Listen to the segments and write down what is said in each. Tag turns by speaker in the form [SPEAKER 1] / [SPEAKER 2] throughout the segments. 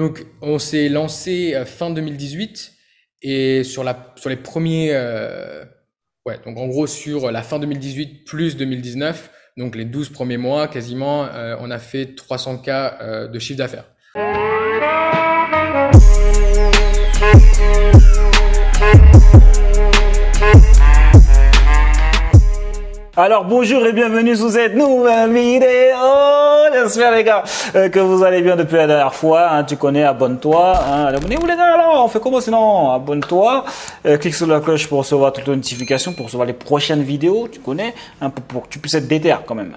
[SPEAKER 1] Donc, on s'est lancé euh, fin 2018 et sur, la, sur les premiers. Euh, ouais, donc en gros, sur la fin 2018 plus 2019, donc les 12 premiers mois quasiment, euh, on a fait 300 cas de chiffre d'affaires.
[SPEAKER 2] Alors bonjour et bienvenue sous cette nouvelle vidéo. J'espère les gars euh, que vous allez bien depuis la dernière fois. Hein. tu connais, abonne-toi. Hein. Abonnez-vous les gars. Alors on fait comment sinon Abonne-toi. Euh, clique sur la cloche pour recevoir toutes les notifications, pour recevoir les prochaines vidéos. Tu connais, hein, pour, que tu puisses être déter quand même.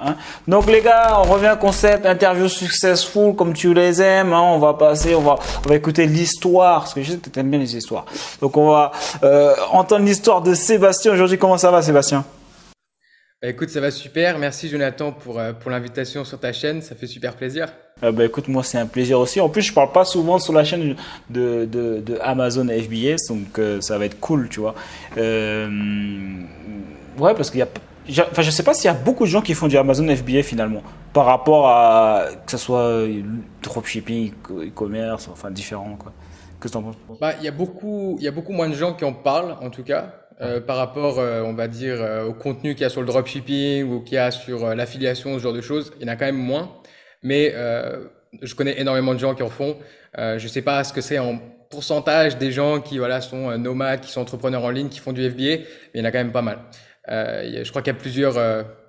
[SPEAKER 2] Donc les gars, on revient au concept interview successful comme tu les aimes. On va passer, on va, va écouter l'histoire parce que je sais que tu aimes bien les histoires. Donc on va euh, entendre l'histoire de Sébastien aujourd'hui. Comment ça va Sébastien
[SPEAKER 1] bah, écoute, ça va super. Merci Jonathan pour, euh, pour l'invitation sur ta chaîne. Ça fait super plaisir.
[SPEAKER 2] Euh, bah écoute, moi c'est un plaisir aussi. En plus, je parle pas souvent sur la chaîne de, de, Amazon FBS, donc euh, ça va être cool, tu vois. Ouais, parce qu'il y a. Enfin, je sais pas s'il y a beaucoup de gens qui font du Amazon FBA finalement, par rapport à que ce soit dropshipping, e-commerce, enfin différent quoi. Qu'est-ce que en penses
[SPEAKER 1] bah, Il y, a beaucoup, il y a beaucoup moins de gens qui en parlent en tout cas, euh, par rapport, euh, on va dire, euh, au contenu qu'il y a sur le dropshipping ou qu'il y a sur l'affiliation, ce genre de choses, il y en a quand même moins. Mais je connais énormément de gens qui en font. je ne sais pas ce que c'est en pourcentage des gens qui voilà, sont nomades, qui sont entrepreneurs en ligne, qui font du FBA, mais il y en a quand même pas mal. je crois qu'il y a plusieurs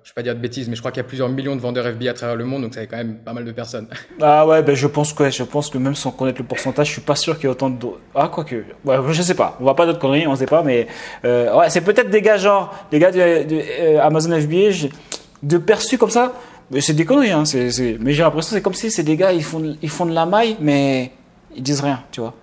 [SPEAKER 1] je ne vais pas dire de bêtises, mais je crois qu'il y a plusieurs millions de vendeurs fbi à travers le monde, donc ça quand même pas mal de personnes.
[SPEAKER 2] Ah ouais, ben je pense que je pense que même sans connaître le pourcentage, je suis pas sûr qu'il y ait autant de ah quoi que ouais, je sais pas, on voit pas d'autres conneries, on sait pas, mais euh, ouais, c'est peut-être des gars genre des gars de, euh, Amazon FBA de perçus comme ça, c'est des conneries hein, mais j'ai l'impression c'est comme si ces des gars ils font ils font de la maille, mais ils disent rien, tu vois.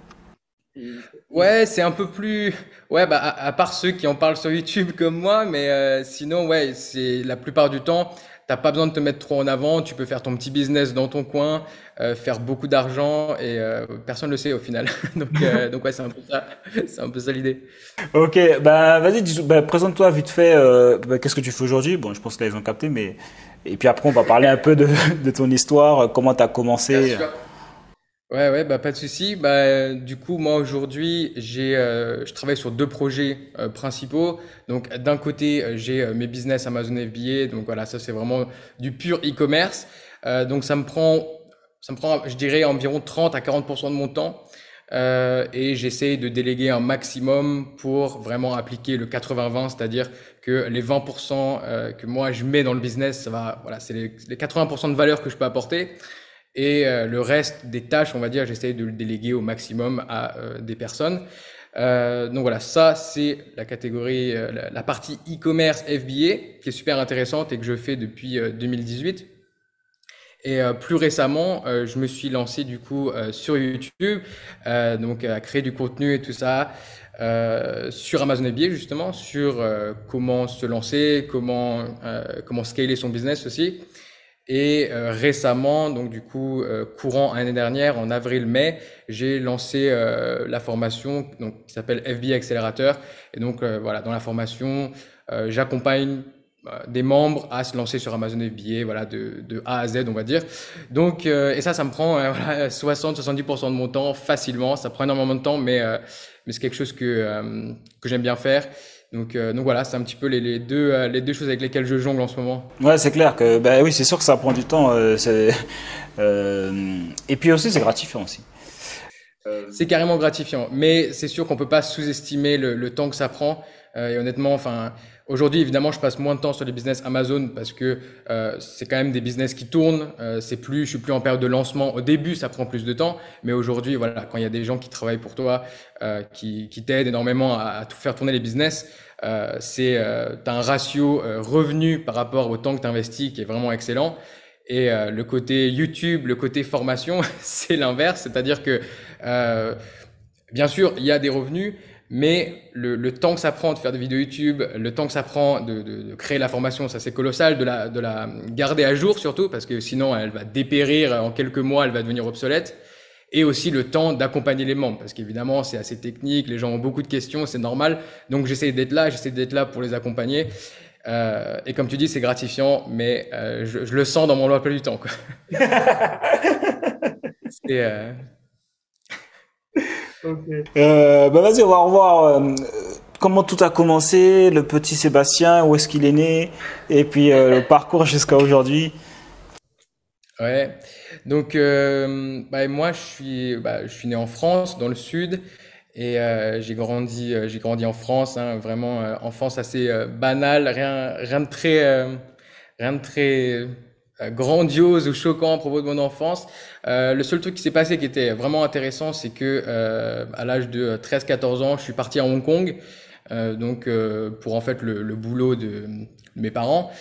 [SPEAKER 1] Mm. Ouais, c'est un peu plus. Ouais, bah, à, part ceux qui en parlent sur YouTube comme moi, mais euh, sinon, ouais, c'est la plupart du temps, t'as pas besoin de te mettre trop en avant. Tu peux faire ton petit business dans ton coin, euh, faire beaucoup d'argent et euh, personne le sait au final. donc, euh, donc ouais, c'est un peu ça. c'est un peu ça l'idée.
[SPEAKER 2] Ok, bah vas-y, bah, présente-toi vite fait. Bah, qu'est-ce que tu fais aujourd'hui Bon, je pense qu'ils ont capté, mais et puis après on va parler un peu de, de ton histoire, comment t'as commencé.
[SPEAKER 1] Ouais, ouais, bah, pas de souci. Bah, du coup, moi aujourd'hui, j'ai, euh, je travaille sur deux projets euh, principaux. Donc, d'un côté, euh, j'ai mes business Amazon FBA. Donc, voilà, ça, c'est vraiment du pur e-commerce. Euh, donc, ça me prend, ça me prend, je dirais, environ 30 à 40% de mon temps. Euh, et j'essaye de déléguer un maximum pour vraiment appliquer le 80-20, c'est-à-dire que les 20% que moi je mets dans le business, ça va, voilà, c'est les 80% de valeur que je peux apporter. Et euh, le reste des tâches, on va dire, j'essaye de le déléguer au maximum à euh, des personnes. Euh, donc voilà, ça c'est la catégorie, la, partie e-commerce FBA qui est super intéressante et que je fais depuis 2018. Et plus récemment, je me suis lancé du coup sur YouTube, donc à créer du contenu et tout ça sur Amazon FBA justement, sur comment se lancer, comment comment scaler son business aussi. Et euh, récemment, donc du coup, euh, courant l'année dernière, en avril-mai, j'ai lancé euh, la formation donc, qui s'appelle FBA Accélérateur. Et donc voilà, dans la formation, j'accompagne des membres à se lancer sur Amazon FBA, voilà, de, de A à Z, on va dire. Donc, et ça, ça me prend voilà, 60-70% de mon temps facilement. Ça prend énormément de temps, mais, mais c'est quelque chose que, que j'aime bien faire. Donc, euh, donc voilà, c'est un petit peu les, les deux, euh, les deux choses avec lesquelles je jongle en ce moment.
[SPEAKER 2] Ouais, c'est clair que, bah oui, c'est sûr que ça prend du temps. Euh, euh et puis aussi, c'est gratifiant aussi.
[SPEAKER 1] C'est carrément gratifiant, mais c'est sûr qu'on peut pas sous-estimer le, temps que ça prend. et honnêtement, enfin, aujourd'hui, évidemment, je passe moins de temps sur les business Amazon parce que c'est quand même des business qui tournent. c'est plus, je suis plus en période de lancement. Au début, ça prend plus de temps, mais aujourd'hui, voilà, quand il y a des gens qui travaillent pour toi, qui, qui t'aident énormément à, à, tout faire tourner les business, euh, c'est euh, un ratio euh, revenu par rapport au temps que tu investis qui est vraiment excellent. Et le côté YouTube, le côté formation, c'est l'inverse. C'est-à-dire que, bien sûr, il y a des revenus, mais le, temps que ça prend de faire des vidéos YouTube, le temps que ça prend de, de, de créer la formation, ça c'est colossal, de la, de la garder à jour surtout, parce que sinon elle va dépérir en quelques mois, elle va devenir obsolète et aussi le temps d'accompagner les membres, parce qu'évidemment, c'est assez technique, les gens ont beaucoup de questions, c'est normal. Donc, j'essaie d'être là, j'essaie d'être là pour les accompagner. Euh, et comme tu dis, c'est gratifiant, mais euh, je, le sens dans mon emploi du temps. Euh,
[SPEAKER 2] bah, vas-y, on va revoir comment tout a commencé, le petit Sébastien, où est-ce qu'il est né, et puis le parcours jusqu'à aujourd'hui.
[SPEAKER 1] Ouais. Donc, euh, bah, moi, je suis, bah, je suis né en France, dans le sud, et euh, j'ai grandi, euh, j'ai grandi en France, hein, vraiment euh, enfance assez euh, banale, rien, rien de très, rien de très grandiose ou choquant à propos de mon enfance. le seul truc qui s'est passé qui était vraiment intéressant, c'est que à l'âge de 13-14 ans, je suis parti à Hong Kong, donc pour en fait le, le boulot de mes parents.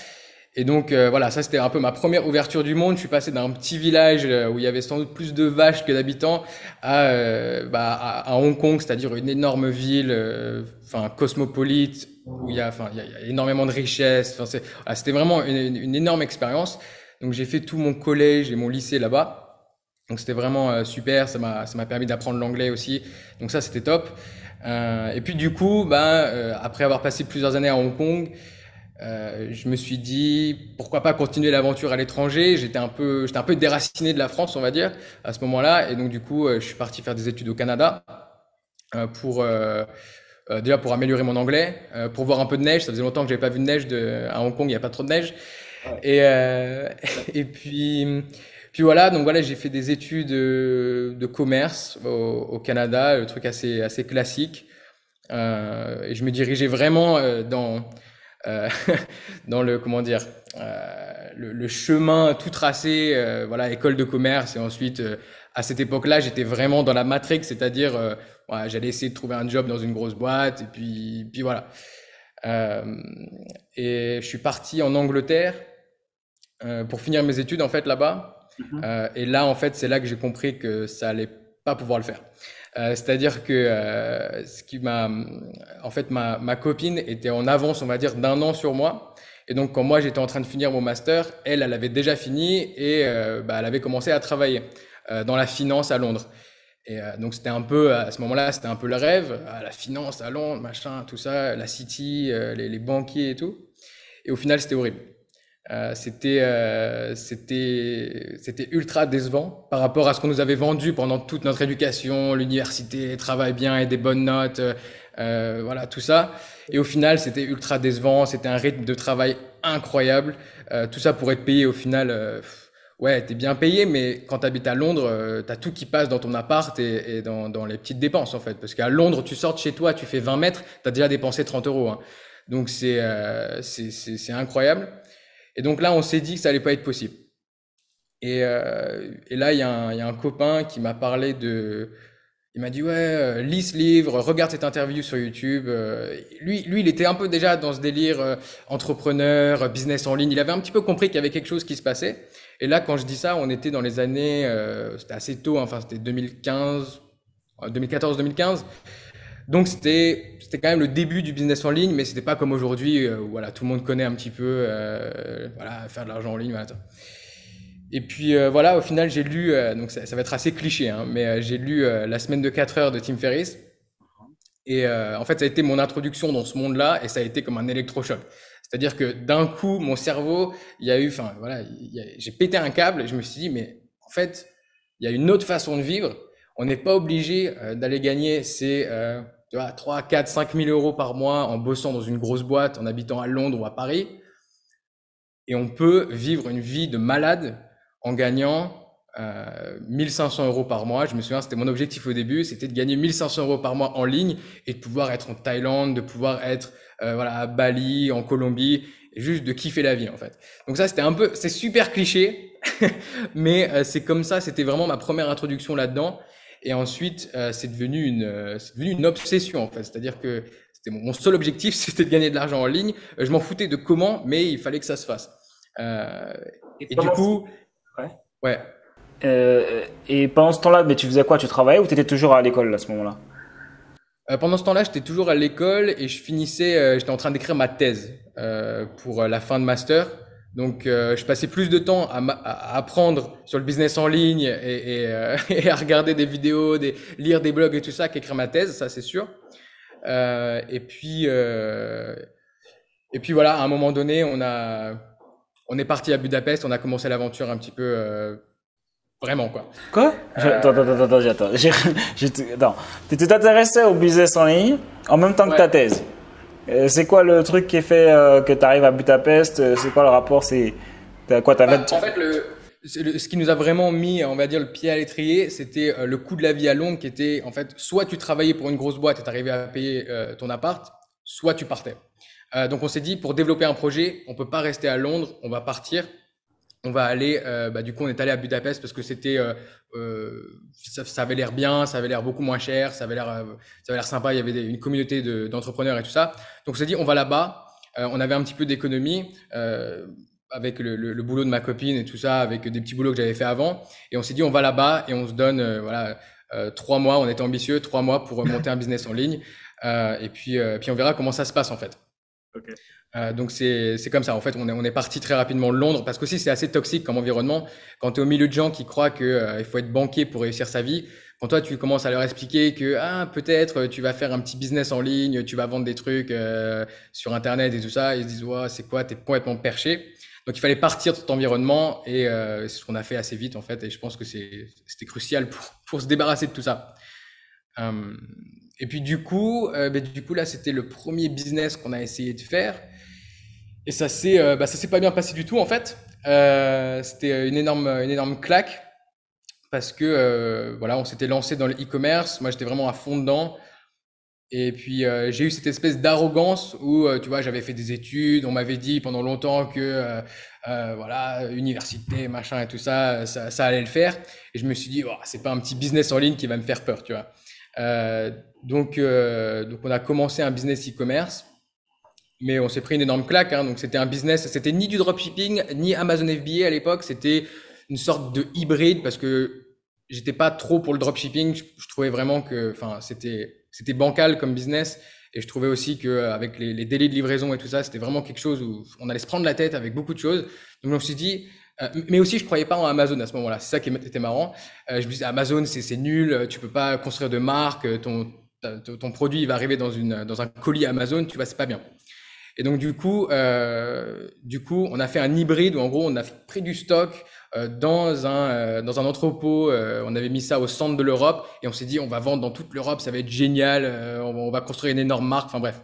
[SPEAKER 1] Et donc euh, voilà, ça c'était un peu ma première ouverture du monde. Je suis passé d'un petit village euh, où il y avait sans doute plus de vaches que d'habitants à, euh, bah, à, Hong Kong, c'est-à-dire une énorme ville, enfin cosmopolite où il y a, enfin il, y a, énormément de richesses. Enfin c'était vraiment une, énorme expérience. Donc j'ai fait tout mon collège et mon lycée là-bas. Donc c'était vraiment super. Ça m'a ça m'a permis d'apprendre l'anglais aussi. Donc ça c'était top. et puis du coup, bah après avoir passé plusieurs années à Hong Kong. Euh, je me suis dit pourquoi pas continuer l'aventure à l'étranger. J'étais un peu, j'étais un peu déraciné de la France, on va dire, à ce moment-là. Et donc du coup, euh, je suis parti faire des études au Canada euh, pour déjà pour améliorer mon anglais, pour voir un peu de neige. Ça faisait longtemps que j'avais pas vu de neige de, à Hong Kong. Il n'y a pas trop de neige. Et et puis. Puis voilà, donc voilà, j'ai fait des études de commerce au, Canada, le truc assez assez classique. et je me dirigeais vraiment dans euh, dans le comment dire euh, le, chemin tout tracé, euh, voilà, école de commerce et ensuite à cette époque-là, j'étais vraiment dans la matrix, c'est-à-dire j'allais essayer de trouver un job dans une grosse boîte, et puis, puis voilà. et je suis parti en Angleterre pour finir mes études en fait là-bas. Mm-hmm. et là, en fait, c'est là que j'ai compris que ça allait pas pouvoir le faire. Euh, c'est-à-dire que euh, ce qui m'a, en fait, ma, copine était en avance, on va dire, d'un an sur moi. Et donc, quand moi j'étais en train de finir mon master, elle, elle avait déjà fini et euh, bah, elle avait commencé à travailler dans la finance à Londres. Et donc, c'était un peu, à ce moment-là, c'était un peu le rêve, ah, la finance à Londres, machin, tout ça, la City, les banquiers et tout. Et au final, c'était horrible. Euh, c'était, euh, c'était, c'était ultra décevant par rapport à ce qu'on nous avait vendu pendant toute notre éducation, l'université, travail bien et des bonnes notes, euh, voilà tout ça. Et au final, c'était ultra décevant. C'était un rythme de travail incroyable. tout ça pour être payé au final. Ouais, t'es bien payé, mais quand t'habites à Londres, t'as tout qui passe dans ton appart et, dans, les petites dépenses, en fait. Parce qu'à Londres, tu sors chez toi, tu fais 20 mètres, t'as déjà dépensé 30 euros. Hein. Donc, c'est, c'est incroyable. Et donc là, on s'est dit que ça allait pas être possible. Et, euh, là, il y, a un copain qui m'a parlé de. Il m'a dit ouais, euh, lis ce livre, regarde cette interview sur YouTube. Euh. lui, lui, il était un peu déjà dans ce délire entrepreneur, business en ligne. Il avait un petit peu compris qu'il y avait quelque chose qui se passait. Et là, quand je dis ça, on était dans les années, c'était assez tôt, hein, enfin c'était 2015, 2014-2015. Donc c'était c'était quand même le début du business en ligne, mais c'était pas comme aujourd'hui euh, où voilà, tout le monde connaît un petit peu, euh, voilà, faire de l'argent en ligne, voilà. Et puis euh, voilà, au final, j'ai lu, donc ça, va être assez cliché, hein, mais j'ai lu La semaine de 4 heures de Tim Ferriss. Et en fait, ça a été mon introduction dans ce monde-là et ça a été comme un électrochoc. C'est-à-dire que d'un coup, mon cerveau, il y a eu, enfin voilà, j'ai pété un câble et je me suis dit, mais en fait, il y a une autre façon de vivre. On n'est pas obligé d'aller gagner ces tu vois, 3, 4, 5 000 euros par mois en bossant dans une grosse boîte, en habitant à Londres ou à Paris. Et on peut vivre une vie de malade en gagnant euh, 1500 euros par mois. Je me souviens, c'était mon objectif au début, c'était de gagner 1500 euros par mois en ligne et de pouvoir être en Thaïlande, de pouvoir être euh, voilà, à Bali, en Colombie, juste de kiffer la vie en fait. Donc ça, c'était un peu, c'est super cliché, mais euh, c'est comme ça, c'était vraiment ma première introduction là-dedans. Et ensuite, euh, c'est devenu, une, euh, devenu une obsession, en fait. C'est-à-dire que c'était mon, seul objectif, c'était de gagner de l'argent en ligne. Euh, je m'en foutais de comment, mais il fallait que ça se fasse. Euh, et, du coup, ouais.
[SPEAKER 2] ouais. Euh, et pendant ce temps-là, mais tu faisais quoi Tu travaillais ou tu étais toujours à l'école à ce moment-là
[SPEAKER 1] euh, Pendant ce temps-là, j'étais toujours à l'école et je finissais, j'étais en train d'écrire ma thèse pour la fin de master. Donc, euh, je passais plus de temps à, apprendre sur le business en ligne et, euh, à regarder des vidéos, lire des blogs et tout ça qu'écrire ma thèse, ça c'est sûr. Euh, et puis, et puis voilà, à un moment donné, on est parti à Budapest, on a commencé l'aventure un petit peu. Vraiment, quoi.
[SPEAKER 2] Quoi Attends, attends, attends, attends. Je, au business en ligne en même temps que ta thèse euh, c'est quoi le truc qui est fait euh, que tu arrives à Budapest euh, C'est quoi le rapport C'est quoi ta bah, En
[SPEAKER 1] fait, ce qui nous a vraiment mis, on va dire, le pied à l'étrier, c'était le coût de la vie à Londres qui était, en fait, soit tu travaillais pour une grosse boîte et t'arrivais à payer ton appart, soit tu partais. donc on s'est dit, pour développer un projet, on peut pas rester à Londres, on va partir on va aller, euh, bah, du coup, on est allé à Budapest parce que c'était, euh, euh, ça, avait l'air bien, ça avait l'air beaucoup moins cher, ça avait l'air, ça avait l'air sympa. Il y avait une communauté d'entrepreneurs et tout ça. Donc, on s'est dit, on va là-bas. on avait un petit peu d'économie avec le, boulot de ma copine et tout ça, avec des petits boulots que j'avais fait avant. Et on s'est dit, on va là-bas et on se donne, voilà, trois mois. On était ambitieux, trois mois pour monter un business en ligne. et puis, puis on verra comment ça se passe en fait. Euh, donc c'est comme ça. En fait, on est, on est parti très rapidement de Londres parce aussi c'est assez toxique comme environnement. Quand tu es au milieu de gens qui croient qu'il euh, il faut être banquier pour réussir sa vie, quand toi tu commences à leur expliquer que ah, peut-être euh, tu vas faire un petit business en ligne, tu vas vendre des trucs sur Internet et tout ça, ils se disent ouais, c'est quoi, t'es complètement perché. Donc il fallait partir de cet environnement et c'est ce qu'on a fait assez vite en fait. Et je pense que c'était crucial pour, pour, se débarrasser de tout ça. Hum, et puis du coup, ben, du coup là c'était le premier business qu'on a essayé de faire. Et ça s'est, euh, bah, ça s'est pas bien passé du tout en fait. Euh, c'était euh, une énorme, une énorme claque parce que voilà, on s'était lancé dans le e-commerce. Moi, j'étais vraiment à fond dedans. Et puis j'ai eu cette espèce d'arrogance où tu vois, j'avais fait des études. On m'avait dit pendant longtemps que voilà, université, machin et tout ça, ça, allait le faire. Et je me suis dit, ce c'est pas un petit business en ligne qui va me faire peur, tu vois. donc, donc on a commencé un business e-commerce mais on s'est pris une énorme claque. Hein. donc c'était un business, c'était ni du dropshipping, ni Amazon FBA à l'époque. C'était une sorte de hybride parce que j'étais pas trop pour le dropshipping. Je, trouvais vraiment que, enfin, c'était c'était bancal comme business. Et je trouvais aussi qu'avec euh, les, les délais de livraison et tout ça, c'était vraiment quelque chose où on allait se prendre la tête avec beaucoup de choses. Donc je me suis dit, euh, mais aussi, je croyais pas en Amazon à ce moment-là. C'est ça qui était marrant. Euh, je me disais, Amazon, c'est nul. Tu peux pas construire de marque. Ton, ton, produit, il va arriver dans, une, dans un colis Amazon. Tu vois, c'est pas bien. Et donc du coup, euh, du coup, on a fait un hybride où en gros on a pris du stock euh, dans un euh, dans un entrepôt. on avait mis ça au centre de l'Europe et on s'est dit on va vendre dans toute l'Europe, ça va être génial. On, va construire une énorme marque. Enfin bref,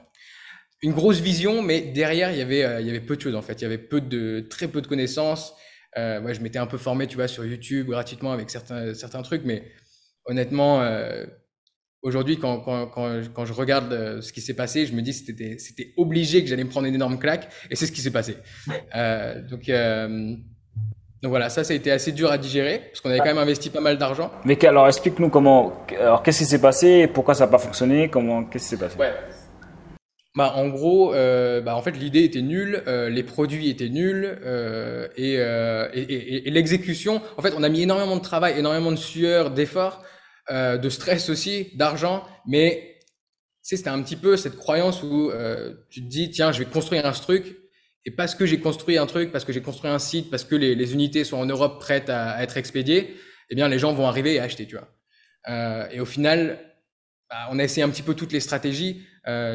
[SPEAKER 1] une grosse vision, mais derrière il y avait il y avait peu de choses en fait. Il y avait peu de très peu de connaissances. moi je m'étais un peu formé, tu vois, sur YouTube gratuitement avec certains certains trucs, mais honnêtement aujourd'hui, quand, quand, quand, quand, je regarde euh, ce qui s'est passé, je me dis que c'était obligé que j'allais me prendre une énorme claque, et c'est ce qui s'est passé. Euh, donc, euh, donc, voilà, ça, ça a été assez dur à digérer, parce qu'on avait quand même investi pas mal d'argent.
[SPEAKER 2] Mais alors, explique-nous comment, alors qu'est-ce qui s'est passé, pourquoi ça n'a pas fonctionné, comment, qu'est-ce qui s'est passé ouais.
[SPEAKER 1] Bah, en gros, euh, bah, en fait, l'idée était nulle, euh, les produits étaient nuls euh, euh, et, et, et, et l'exécution. En fait, on a mis énormément de travail, énormément de sueur, d'efforts euh, de stress aussi, d'argent, mais tu sais, c'était un petit peu cette croyance où euh, tu te dis, tiens, je vais construire un truc, et parce que j'ai construit un truc, parce que j'ai construit un site, parce que les, unités sont en Europe prêtes à, être expédiées, eh bien, les gens vont arriver et acheter, tu vois. Euh, et au final, bah, on a essayé un petit peu toutes les stratégies,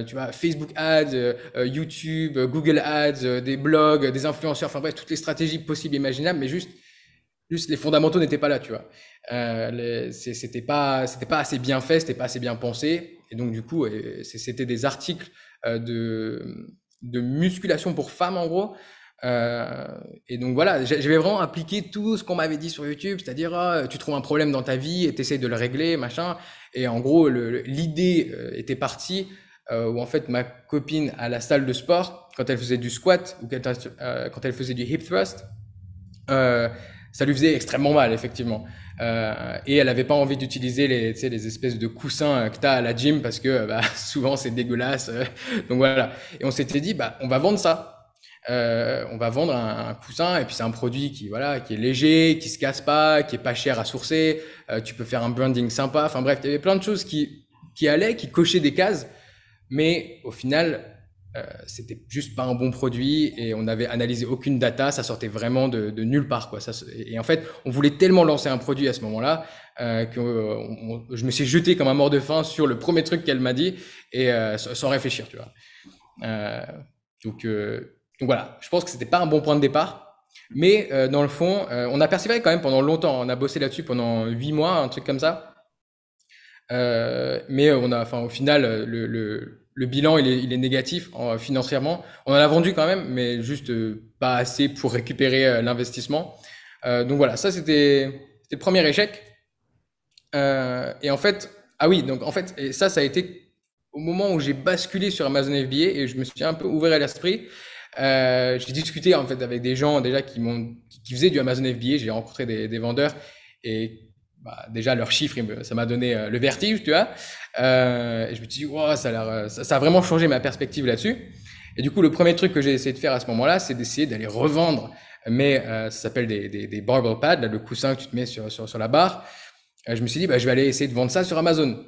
[SPEAKER 1] tu vois, Facebook Ads, YouTube, Google Ads, des blogs, des influenceurs, enfin bref, toutes les stratégies possibles et imaginables, mais juste les fondamentaux n'étaient pas là, tu vois. Euh, c'était pas, c'était pas assez bien fait, c'était pas assez bien pensé. Et donc, du coup, euh, c'était des articles euh, de, de musculation pour femmes, en gros. et donc voilà, j'avais vraiment appliqué tout ce qu'on m'avait dit sur YouTube, c'est-à-dire ah, tu trouves un problème dans ta vie et essaies de le régler, machin. Et en gros, l'idée était partie euh, où en fait ma copine à la salle de sport, quand elle faisait du squat ou quand elle faisait du hip thrust, ça lui faisait extrêmement mal, effectivement. Euh, et elle n'avait pas envie d'utiliser les, espèces de coussins euh, que tu as à la gym parce que euh, bah, souvent c'est dégueulasse. donc voilà. Et on s'était dit, bah, on va vendre ça. on va vendre un, coussin et puis c'est un produit qui voilà qui est léger, qui se casse pas, qui est pas cher à sourcer. tu peux faire un branding sympa. Enfin bref, il y avait plein de choses qui qui allaient, qui cochaient des cases. Mais au final, euh, c'était juste pas un bon produit et on n'avait analysé aucune data, ça sortait vraiment de, nulle part. Quoi. Ça, et en fait, on voulait tellement lancer un produit à ce moment-là euh, que euh, je me suis jeté comme un mort de faim sur le premier truc qu'elle m'a dit et sans réfléchir, tu vois. donc, donc voilà, je pense que c'était pas un bon point de départ. Mais dans le fond, on a persévéré quand même pendant longtemps. On a bossé là-dessus pendant huit mois, un truc comme ça. mais on a, enfin, au final, le, le le bilan, il est, négatif financièrement. On en a vendu quand même, mais juste euh, pas assez pour récupérer euh, l'investissement. Euh, donc voilà, ça c'était le premier échec. et en fait, ah oui, donc en fait, et ça, ça a été au moment où j'ai basculé sur Amazon FBA et je me suis un peu ouvert à l'esprit. j'ai discuté en fait avec des gens déjà qui, qui faisaient du Amazon FBA, j'ai rencontré des, des vendeurs et bah, déjà leurs chiffres, ça m'a donné euh, le vertige, tu vois. Euh, et je me suis dit, ça, a euh, a vraiment changé ma perspective là-dessus. Et du coup, le premier truc que j'ai essayé de faire à ce moment-là, c'est d'essayer d'aller revendre mais ça s'appelle des, des, des pads, là, le coussin que tu te mets sur, la barre. je me suis dit, bah, je vais aller essayer de vendre ça sur Amazon.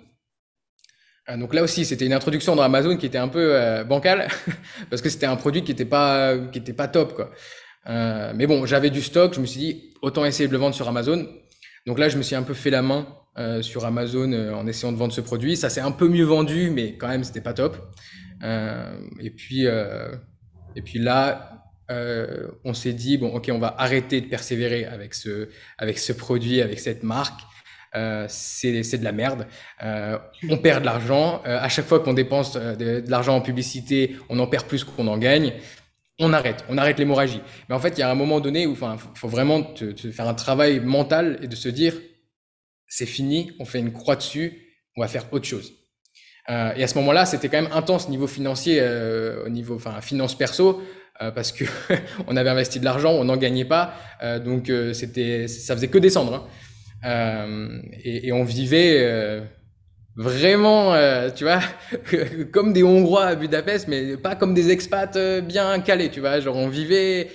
[SPEAKER 1] donc là aussi, c'était une introduction dans Amazon qui était un peu bancale, parce que c'était un produit qui n'était pas, qui était pas top. Quoi. mais bon, j'avais du stock, je me suis dit, autant essayer de le vendre sur Amazon, donc là, je me suis un peu fait la main euh, sur Amazon euh, en essayant de vendre ce produit. Ça s'est un peu mieux vendu, mais quand même, c'était pas top. Euh, et puis, et puis là, on s'est dit bon, ok, on va arrêter de persévérer avec ce, avec ce produit, avec cette marque. c'est de la merde. on perd de l'argent. à chaque fois qu'on dépense de l'argent en publicité, on en perd plus qu'on en gagne on arrête, on arrête l'hémorragie. Mais en fait, il y a un moment donné où il faut vraiment faire un travail mental et de se dire, c'est fini, on fait une croix dessus, on va faire autre chose. Euh, et à ce moment-là, c'était quand même intense niveau financier, euh, au niveau enfin finance perso, euh, parce que on avait investi de l'argent, on n'en gagnait pas, donc c'était ça faisait que descendre. Hein. et, on vivait vraiment, euh, tu vois, comme des Hongrois à Budapest, mais pas comme des expats euh, bien calés, tu vois. Genre, on vivait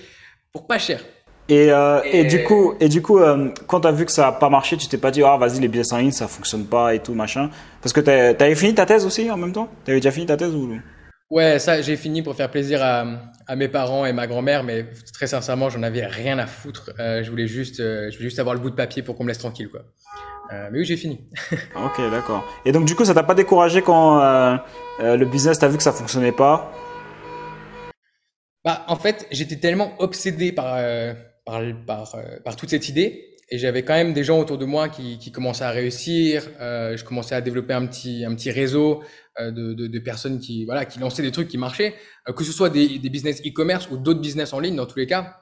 [SPEAKER 1] pour pas cher.
[SPEAKER 2] Et, euh, du coup, et du coup, quand t'as vu que ça n'a pas marché, tu t'es pas dit ah vas-y les billets en ligne ça fonctionne pas et tout machin. Parce que avais fini ta thèse aussi en même temps. T'avais déjà fini ta thèse ou
[SPEAKER 1] Ouais, ça, j'ai fini pour faire plaisir à, mes parents et ma grand-mère, mais très sincèrement, j'en avais rien à foutre. je voulais juste, je voulais juste avoir le bout de papier pour qu'on me laisse tranquille, quoi. Euh, mais oui, j'ai fini.
[SPEAKER 2] Ah, ok, d'accord. Et donc, du coup, ça t'a pas découragé quand euh, euh, le business, t'a vu que ça fonctionnait pas
[SPEAKER 1] Bah, en fait, j'étais tellement obsédé par, par, par, par, toute cette idée. Et j'avais quand même des gens autour de moi qui, qui commençaient à réussir. je commençais à développer un petit, un petit réseau de, de, de, personnes qui, voilà, qui lançaient des trucs qui marchaient, que ce soit des, des business e-commerce ou d'autres business en ligne, dans tous les cas.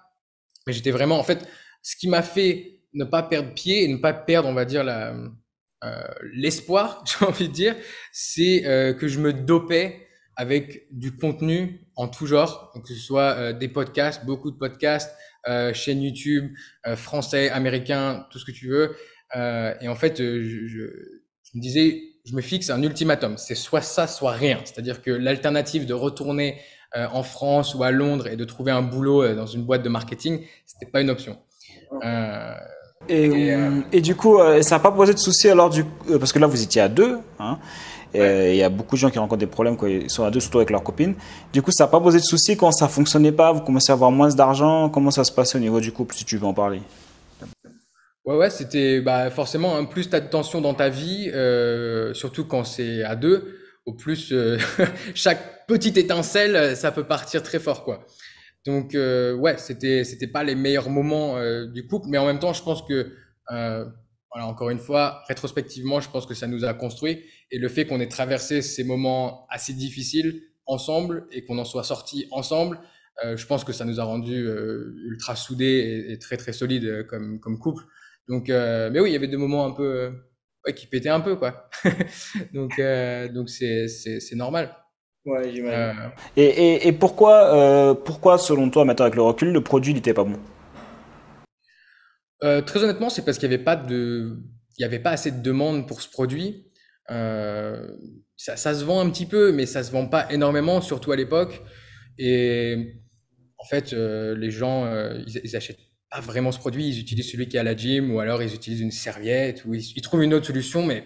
[SPEAKER 1] Mais j'étais vraiment, en fait, ce qui m'a fait ne pas perdre pied et ne pas perdre, on va dire, euh, l'espoir, j'ai envie de dire, c'est euh, que je me dopais avec du contenu en tout genre, que ce soit euh, des podcasts, beaucoup de podcasts, chaînes YouTube, français, américains, tout ce que tu veux. et en fait, je, me disais, je me fixe un ultimatum, c'est soit ça, soit rien. C'est-à-dire que l'alternative de retourner en France ou à Londres et de trouver un boulot dans une boîte de marketing, ce c'était pas une option.
[SPEAKER 2] Et, euh, euh, et, du coup, euh, ça n'a pas posé de soucis alors du parce que là vous étiez à deux. Hein. il y a beaucoup de gens qui rencontrent des problèmes quand ils sont à deux, surtout avec leurs copines. Du coup, ça n'a pas posé de souci quand ça ne fonctionnait pas. Vous commencez à avoir moins d'argent. Comment ça se passait au niveau du couple, si tu veux en parler
[SPEAKER 1] Ouais, ouais, c'était bah, forcément, un hein, plus d'attention de tension dans ta vie, surtout quand c'est à deux, au plus chaque petite étincelle, ça peut partir très fort. quoi. Donc, euh, ouais, c'était c'était pas les meilleurs moments euh, du couple, mais en même temps, je pense que, euh, voilà, encore une fois, rétrospectivement, je pense que ça nous a construit. Et le fait qu'on ait traversé ces moments assez difficiles ensemble et qu'on en soit sortis ensemble, euh, je pense que ça nous a rendu euh, ultra soudés et, très très solides comme, comme couple. Donc, mais oui, il y avait des moments un peu qui pétaient un peu, quoi. donc, donc c'est normal.
[SPEAKER 2] Euh. Et, et, pourquoi, euh, pourquoi, selon toi, maintenant avec le recul, le produit n'était pas bon
[SPEAKER 1] euh, Très honnêtement, c'est parce qu'il n'y avait, pas de... Il y avait pas assez de demande pour ce produit. Ça, se vend un petit peu, mais ça ne se vend pas énormément, surtout à l'époque. Et en fait, les gens, ils, achètent pas vraiment ce produit, ils utilisent celui qui est à la gym ou alors ils utilisent une serviette ou ils trouvent une autre solution, mais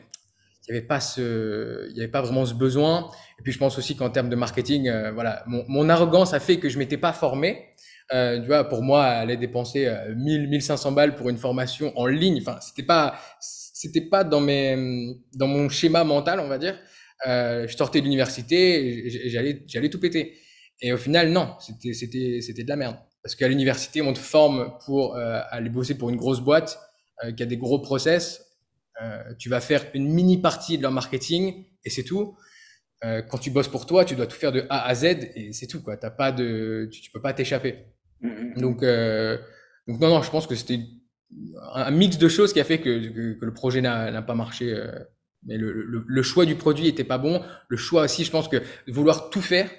[SPEAKER 1] il n'y avait pas ce, il avait pas vraiment ce besoin. Et puis je pense aussi qu'en termes de marketing, euh, voilà, mon, mon, arrogance a fait que je m'étais pas formé. Euh, tu vois, pour moi, aller dépenser 1000, euh, 1500 balles pour une formation en ligne, enfin, c'était pas, c'était pas dans mes, dans mon schéma mental, on va dire. je sortais de l'université et j'allais, j'allais tout péter. Et au final, non, c'était, c'était, c'était de la merde. Parce qu'à l'université, on te forme pour aller bosser pour une grosse boîte qui a des gros process euh, tu vas faire une mini partie de leur marketing et c'est tout. Euh, quand tu bosses pour toi, tu dois tout faire de A à Z et c'est tout. Quoi. tu ne peux pas t'échapper. Mm-hmm. Donc, euh, non, je pense que c'était un mix de choses qui a fait que, le projet n'a pas marché. mais le, choix du produit n'était pas bon. Le choix aussi, je pense que vouloir tout faire.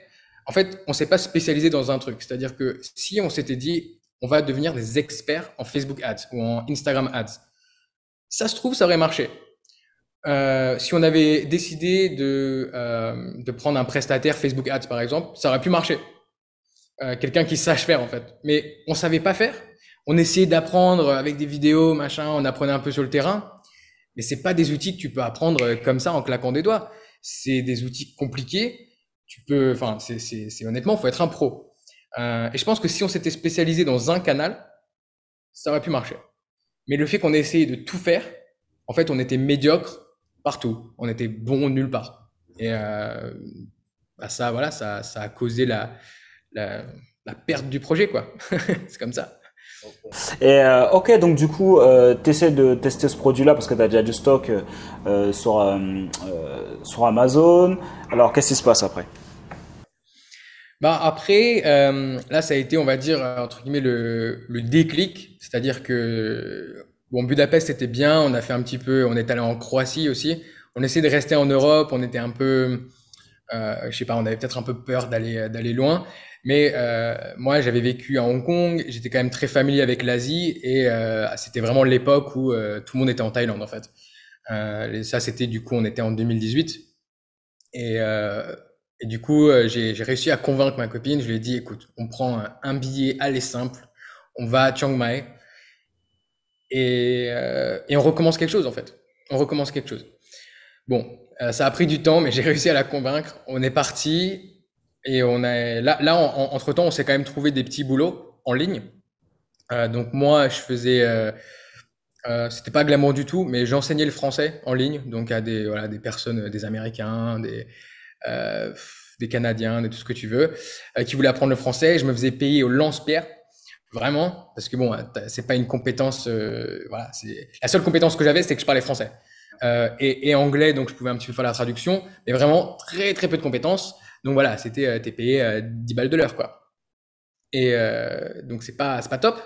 [SPEAKER 1] En fait, on ne s'est pas spécialisé dans un truc. C'est-à-dire que si on s'était dit, on va devenir des experts en Facebook Ads ou en Instagram Ads, ça se trouve, ça aurait marché. Euh, si on avait décidé de, euh, de, prendre un prestataire Facebook Ads, par exemple, ça aurait pu marcher. Euh, Quelqu'un qui sache faire, en fait. Mais on savait pas faire. On essayait d'apprendre avec des vidéos, machin, on apprenait un peu sur le terrain. Mais c'est pas des outils que tu peux apprendre comme ça en claquant des doigts. C'est des outils compliqués. Tu peux, enfin, c'est honnêtement, faut être un pro. Euh, et je pense que si on s'était spécialisé dans un canal, ça aurait pu marcher. Mais le fait qu'on ait essayé de tout faire, en fait, on était médiocre partout. On était bon nulle part. Et euh, bah, ça, voilà, ça, a causé la, la, perte du projet, quoi. c'est comme ça.
[SPEAKER 2] Et euh, ok, donc du coup, euh, tu essaies de tester ce produit-là parce que tu as déjà du stock sur, sur Amazon. Alors, qu'est-ce qui se passe après
[SPEAKER 1] bah après, euh, là, ça a été, on va dire, entre guillemets, le, le déclic. C'est-à-dire que, bon, Budapest, c'était bien. On a fait un petit peu, on est allé en Croatie aussi. On essayait de rester en Europe. On était un peu, euh, je sais pas, on avait peut-être un peu peur d'aller, d'aller loin. Mais euh, moi, j'avais vécu à Hong Kong. J'étais quand même très familier avec l'Asie. Et euh, c'était vraiment l'époque où euh, tout le monde était en Thaïlande, en fait. Euh, ça, c'était du coup, on était en 2018. Et et du coup, euh, j'ai réussi à convaincre ma copine. Je lui ai dit, écoute, on prend un, billet aller simple, on va à Chiang Mai euh, et, on recommence quelque chose en fait. On recommence quelque chose. Bon, euh, ça a pris du temps, mais j'ai réussi à la convaincre. On est parti et on a là, là entre temps, on s'est quand même trouvé des petits boulots en ligne. donc moi, je faisais, c'était pas glamour du tout, mais j'enseignais le français en ligne, donc à des voilà, des personnes, des Américains, des euh, des Canadiens, de tout ce que tu veux, euh, qui voulaient apprendre le français. Je me faisais payer au lance-pierre, vraiment, parce que bon, euh, c'est pas une compétence. voilà, c'est la seule compétence que j'avais, c'était que je parlais français et, anglais, donc je pouvais un petit peu faire la traduction, mais vraiment très très peu de compétences. Donc voilà, c'était t'es payé 10 balles de l'heure, quoi. Et donc c'est pas c'est pas top.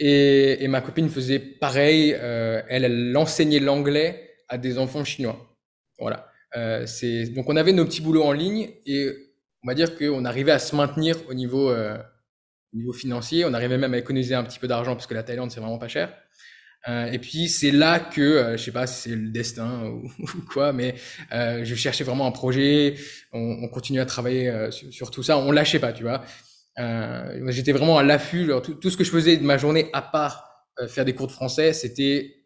[SPEAKER 1] Et, et, ma copine faisait pareil. elle, elle enseignait l'anglais à des enfants chinois. Voilà. Euh, c'est donc on avait nos petits boulots en ligne et on va dire qu'on arrivait à se maintenir au niveau, euh, niveau financier. On arrivait même à économiser un petit peu d'argent parce que la Thaïlande, c'est vraiment pas cher. Euh, et puis c'est là que, euh, je sais pas si c'est le destin ou, quoi, mais euh, je cherchais vraiment un projet. On, on continuait à travailler euh, sur, tout ça. On lâchait pas, tu vois. J'étais vraiment à l'affût. Tout, tout, ce que je faisais de ma journée, à part faire des cours de français, c'était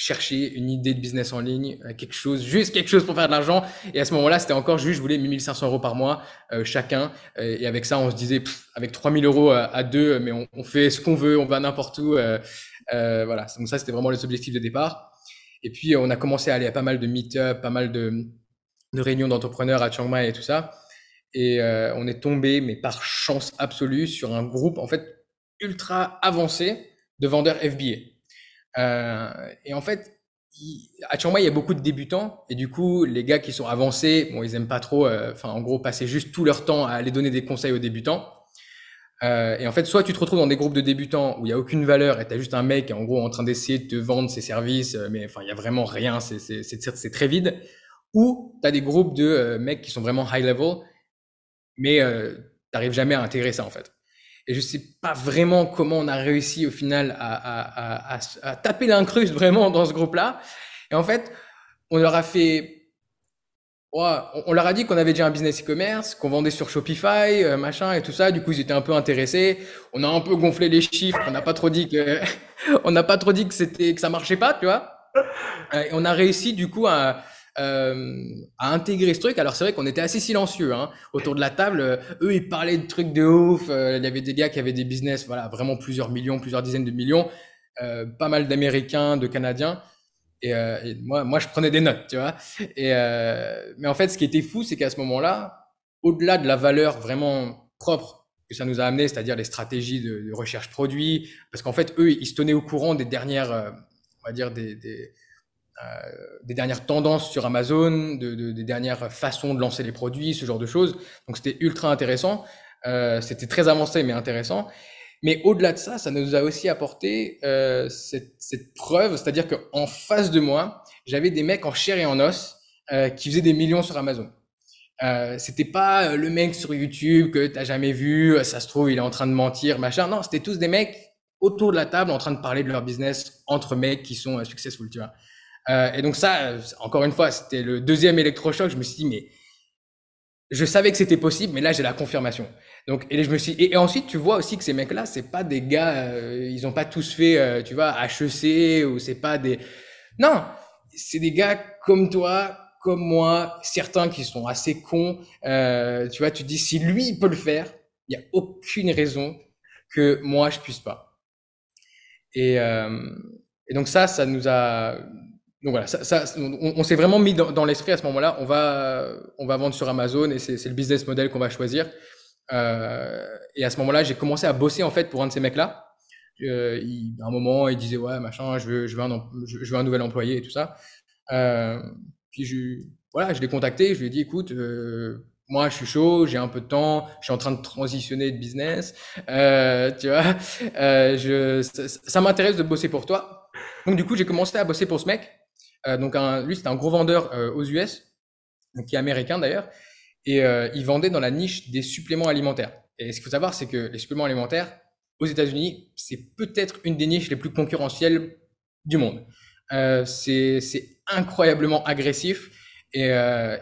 [SPEAKER 1] chercher une idée de business en ligne, euh, quelque chose, juste quelque chose pour faire de l'argent. Et à ce moment-là, c'était encore juste, je voulais 1500 euros par mois euh, chacun. Et avec ça, on se disait, avec avec 3000 euros euh, à, deux, mais on, fait ce qu'on veut, on va n'importe où. voilà, donc ça, c'était vraiment les objectifs de départ. Et puis, on a commencé à aller à pas mal de meet-up, pas mal de, de réunions d'entrepreneurs à Chiang Mai et tout ça. Et on est tombé, mais par chance absolue, sur un groupe, en fait, ultra avancé de vendeurs FBA. Euh, et en fait, à Chiang il y a beaucoup de débutants. Et du coup, les gars qui sont avancés, bon, ils aiment pas trop, euh, enfin, en gros, passer juste tout leur temps à aller donner des conseils aux débutants. Euh, et en fait, soit tu te retrouves dans des groupes de débutants où il y a aucune valeur et tu as juste un mec qui est en gros en train d'essayer de te vendre ses services, euh, mais enfin, il y a vraiment rien, c'est très vide. Ou tu as des groupes de euh, mecs qui sont vraiment high level, mais t'arrives jamais à intégrer ça en fait. Et je sais pas vraiment comment on a réussi au final à, à, taper l'incruste vraiment dans ce groupe-là. Et en fait, on leur a fait on leur a dit qu'on avait déjà un business e-commerce, qu'on vendait sur Shopify, euh, machin et tout ça. Du coup, ils étaient un peu intéressés. On a un peu gonflé les chiffres. On n'a pas trop dit que, on n'a pas trop dit que c'était que ça marchait pas, tu vois. Et on a réussi du coup à, euh, à intégrer ce truc. Alors c'est vrai qu'on était assez silencieux hein, autour de la table. Euh, eux, ils parlaient de trucs de ouf. Euh, il y avait des gars qui avaient des business, voilà, vraiment plusieurs millions, plusieurs dizaines de millions. pas mal d'Américains, de Canadiens. Et, moi, moi, je prenais des notes, tu vois. Et, mais en fait, ce qui était fou, c'est qu'à ce moment-là, au-delà de la valeur vraiment propre que ça nous a amené, c'est-à-dire les stratégies de, recherche produit, parce qu'en fait, eux, ils se tenaient au courant des dernières, on va dire, des euh, des dernières tendances sur Amazon, des dernières façons de lancer les produits, ce genre de choses. Donc c'était ultra intéressant. Euh, c'était très avancé mais intéressant. Mais au-delà de ça, ça nous a aussi apporté euh, cette, preuve, c'est-à-dire qu'en face de moi, j'avais des mecs en chair et en os qui faisaient des millions sur Amazon. c'était pas le mec sur YouTube que tu t'as jamais vu, ça se trouve il est en train de mentir, machin. Non, c'était tous des mecs autour de la table en train de parler de leur business entre mecs qui sont successful, tu vois. Euh, et donc ça, euh, encore une fois, c'était le deuxième électrochoc. Je me suis dit, mais je savais que c'était possible, mais là j'ai la confirmation. Donc et je me suis et, ensuite tu vois aussi que ces mecs-là, c'est pas des gars, euh, ils ont pas tous fait, tu vois, HEC ou c'est pas des, non, c'est des gars comme toi, comme moi, certains qui sont assez cons. tu vois, tu dis si lui il peut le faire, il y a aucune raison que moi je puisse pas. et donc ça, ça nous a donc voilà, on, s'est vraiment mis dans, l'esprit à ce moment-là, on va, on va vendre sur Amazon et c'est le business model qu'on va choisir. Euh, et à ce moment-là, j'ai commencé à bosser en fait pour un de ces mecs-là. Euh, à un moment, il disait ouais machin, je veux, je veux un, nouvel employé et tout ça. Euh, puis je, voilà, je l'ai contacté, je lui ai dit écoute, moi je suis chaud, j'ai un peu de temps, je suis en train de transitionner de business, tu vois, ça m'intéresse de bosser pour toi. Donc du coup, j'ai commencé à bosser pour ce mec. Euh, donc lui, c'était un gros vendeur euh, aux US, qui est américain d'ailleurs, et euh, il vendait dans la niche des suppléments alimentaires. Et ce qu'il faut savoir, c'est que les suppléments alimentaires, aux États-Unis, c'est peut-être une des niches les plus concurrentielles du monde. c'est incroyablement agressif. Et,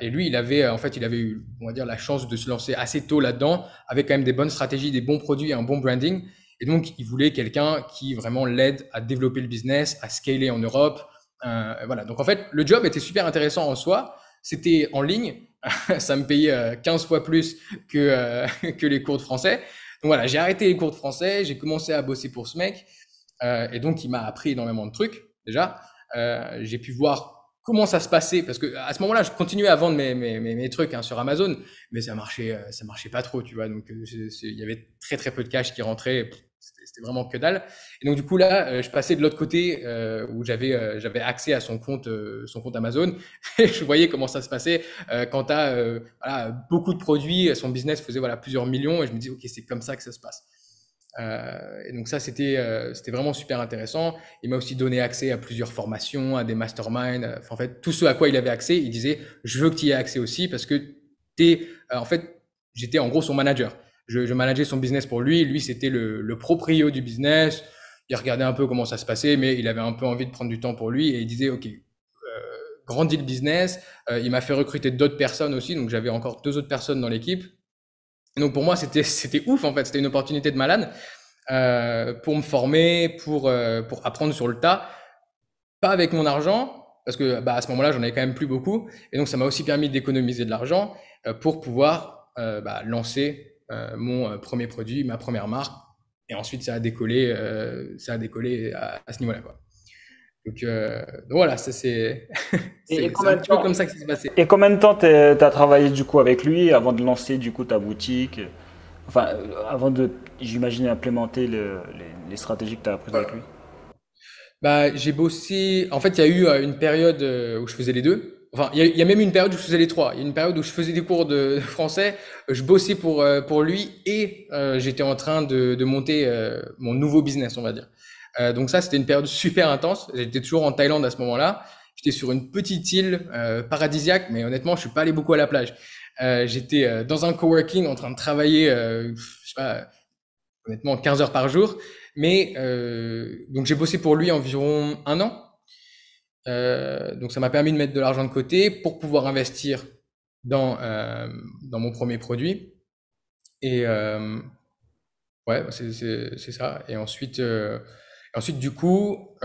[SPEAKER 1] lui, il avait en fait, il avait eu, on va dire, la chance de se lancer assez tôt là-dedans, avec quand même des bonnes stratégies, des bons produits et un bon branding. Et donc, il voulait quelqu'un qui vraiment l'aide à développer le business, à scaler en Europe, euh, voilà. Donc en fait, le job était super intéressant en soi. C'était en ligne. ça me payait 15 euh, fois plus que, euh, que les cours de français. Donc voilà, j'ai arrêté les cours de français. J'ai commencé à bosser pour ce mec. et donc, il m'a appris énormément de trucs déjà. j'ai pu voir comment ça se passait parce que à ce moment-là je continuais à vendre mes, trucs hein, sur Amazon mais ça marchait ça marchait pas trop tu vois donc il y avait très très peu de cash qui rentrait c'était vraiment que dalle. Et donc du coup là, euh, je passais de l'autre côté euh, où j'avais euh, j'avais accès à son compte son compte Amazon et je voyais comment ça se passait quand tu beaucoup de produits, son business faisait voilà plusieurs millions et je me dis OK, c'est comme ça que ça se passe. et donc ça c'était c'était vraiment super intéressant. Il m'a aussi donné accès à plusieurs formations, à des masterminds, enfin, en fait tout ce à quoi il avait accès, il disait je veux que tu y aies accès aussi parce que tu es en fait j'étais en gros son manager je, je manageais son business pour lui. Lui, c'était le, le proprio du business. Il regardait un peu comment ça se passait, mais il avait un peu envie de prendre du temps pour lui et il disait, OK, euh, grandis le business. Euh, il m'a fait recruter d'autres personnes aussi, donc j'avais encore deux autres personnes dans l'équipe. Donc pour moi, c'était c'était ouf en fait, c'était une opportunité de malade euh, pour me former, pour euh, pour apprendre sur le tas, pas avec mon argent parce que bah, à ce moment-là, j'en avais quand même plus beaucoup et donc ça m'a aussi permis d'économiser de l'argent pour pouvoir bah, lancer euh, mon euh, premier produit, ma première marque. Et ensuite, ça a décollé, euh, ça a décollé à, ce niveau-là. Donc, voilà, c'est
[SPEAKER 2] comme ça que ça s'est passé. Et combien de temps tu as travaillé du coup avec lui avant de lancer du coup ta boutique Enfin, avant de, j'imagine, implémenter les, stratégies que tu as apprises avec lui Bah, j'ai bossé. En fait, il y a eu
[SPEAKER 1] une période où je faisais les deux. Enfin, il y, a même une période où je faisais les trois. Il y a une période où je faisais des cours de français, je bossais pour, euh, pour lui et euh, j'étais en train de, de monter euh, mon nouveau business, on va dire. donc ça, c'était une période super intense. J'étais toujours en Thaïlande à ce moment-là. J'étais sur une petite île paradisiaque, mais honnêtement, je suis pas allé beaucoup à la plage. j'étais dans un coworking en train de travailler, je sais pas, honnêtement, 15 heures par jour. Mais donc j'ai bossé pour lui environ un an euh, donc ça m'a permis de mettre de l'argent de côté pour pouvoir investir dans, euh, dans mon premier produit. Et euh, ouais, c'est ça. Et ensuite, ensuite du coup,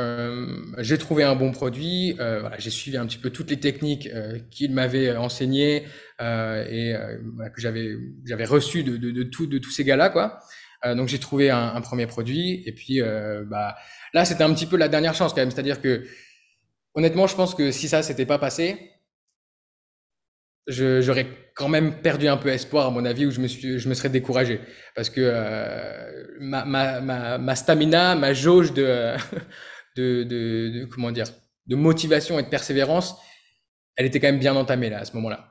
[SPEAKER 1] j'ai trouvé un bon produit. Voilà, j'ai suivi un petit peu toutes les techniques qu'il m'avait enseignées et que j'avais reçues de, de, de, de tous ces gars-là. quoi. donc j'ai trouvé un, premier produit et puis bah, là c'était un petit peu la dernière chance quand même, c'est-à-dire que honnêtement, je pense que si ça s'était pas passé, j'aurais quand même perdu un peu espoir, à mon avis, ou je me, suis, je me serais découragé. Parce que euh, ma, ma, ma, stamina, ma jauge de, de, de, comment dire, de motivation et de persévérance, elle était quand même bien entamée là, à ce moment-là.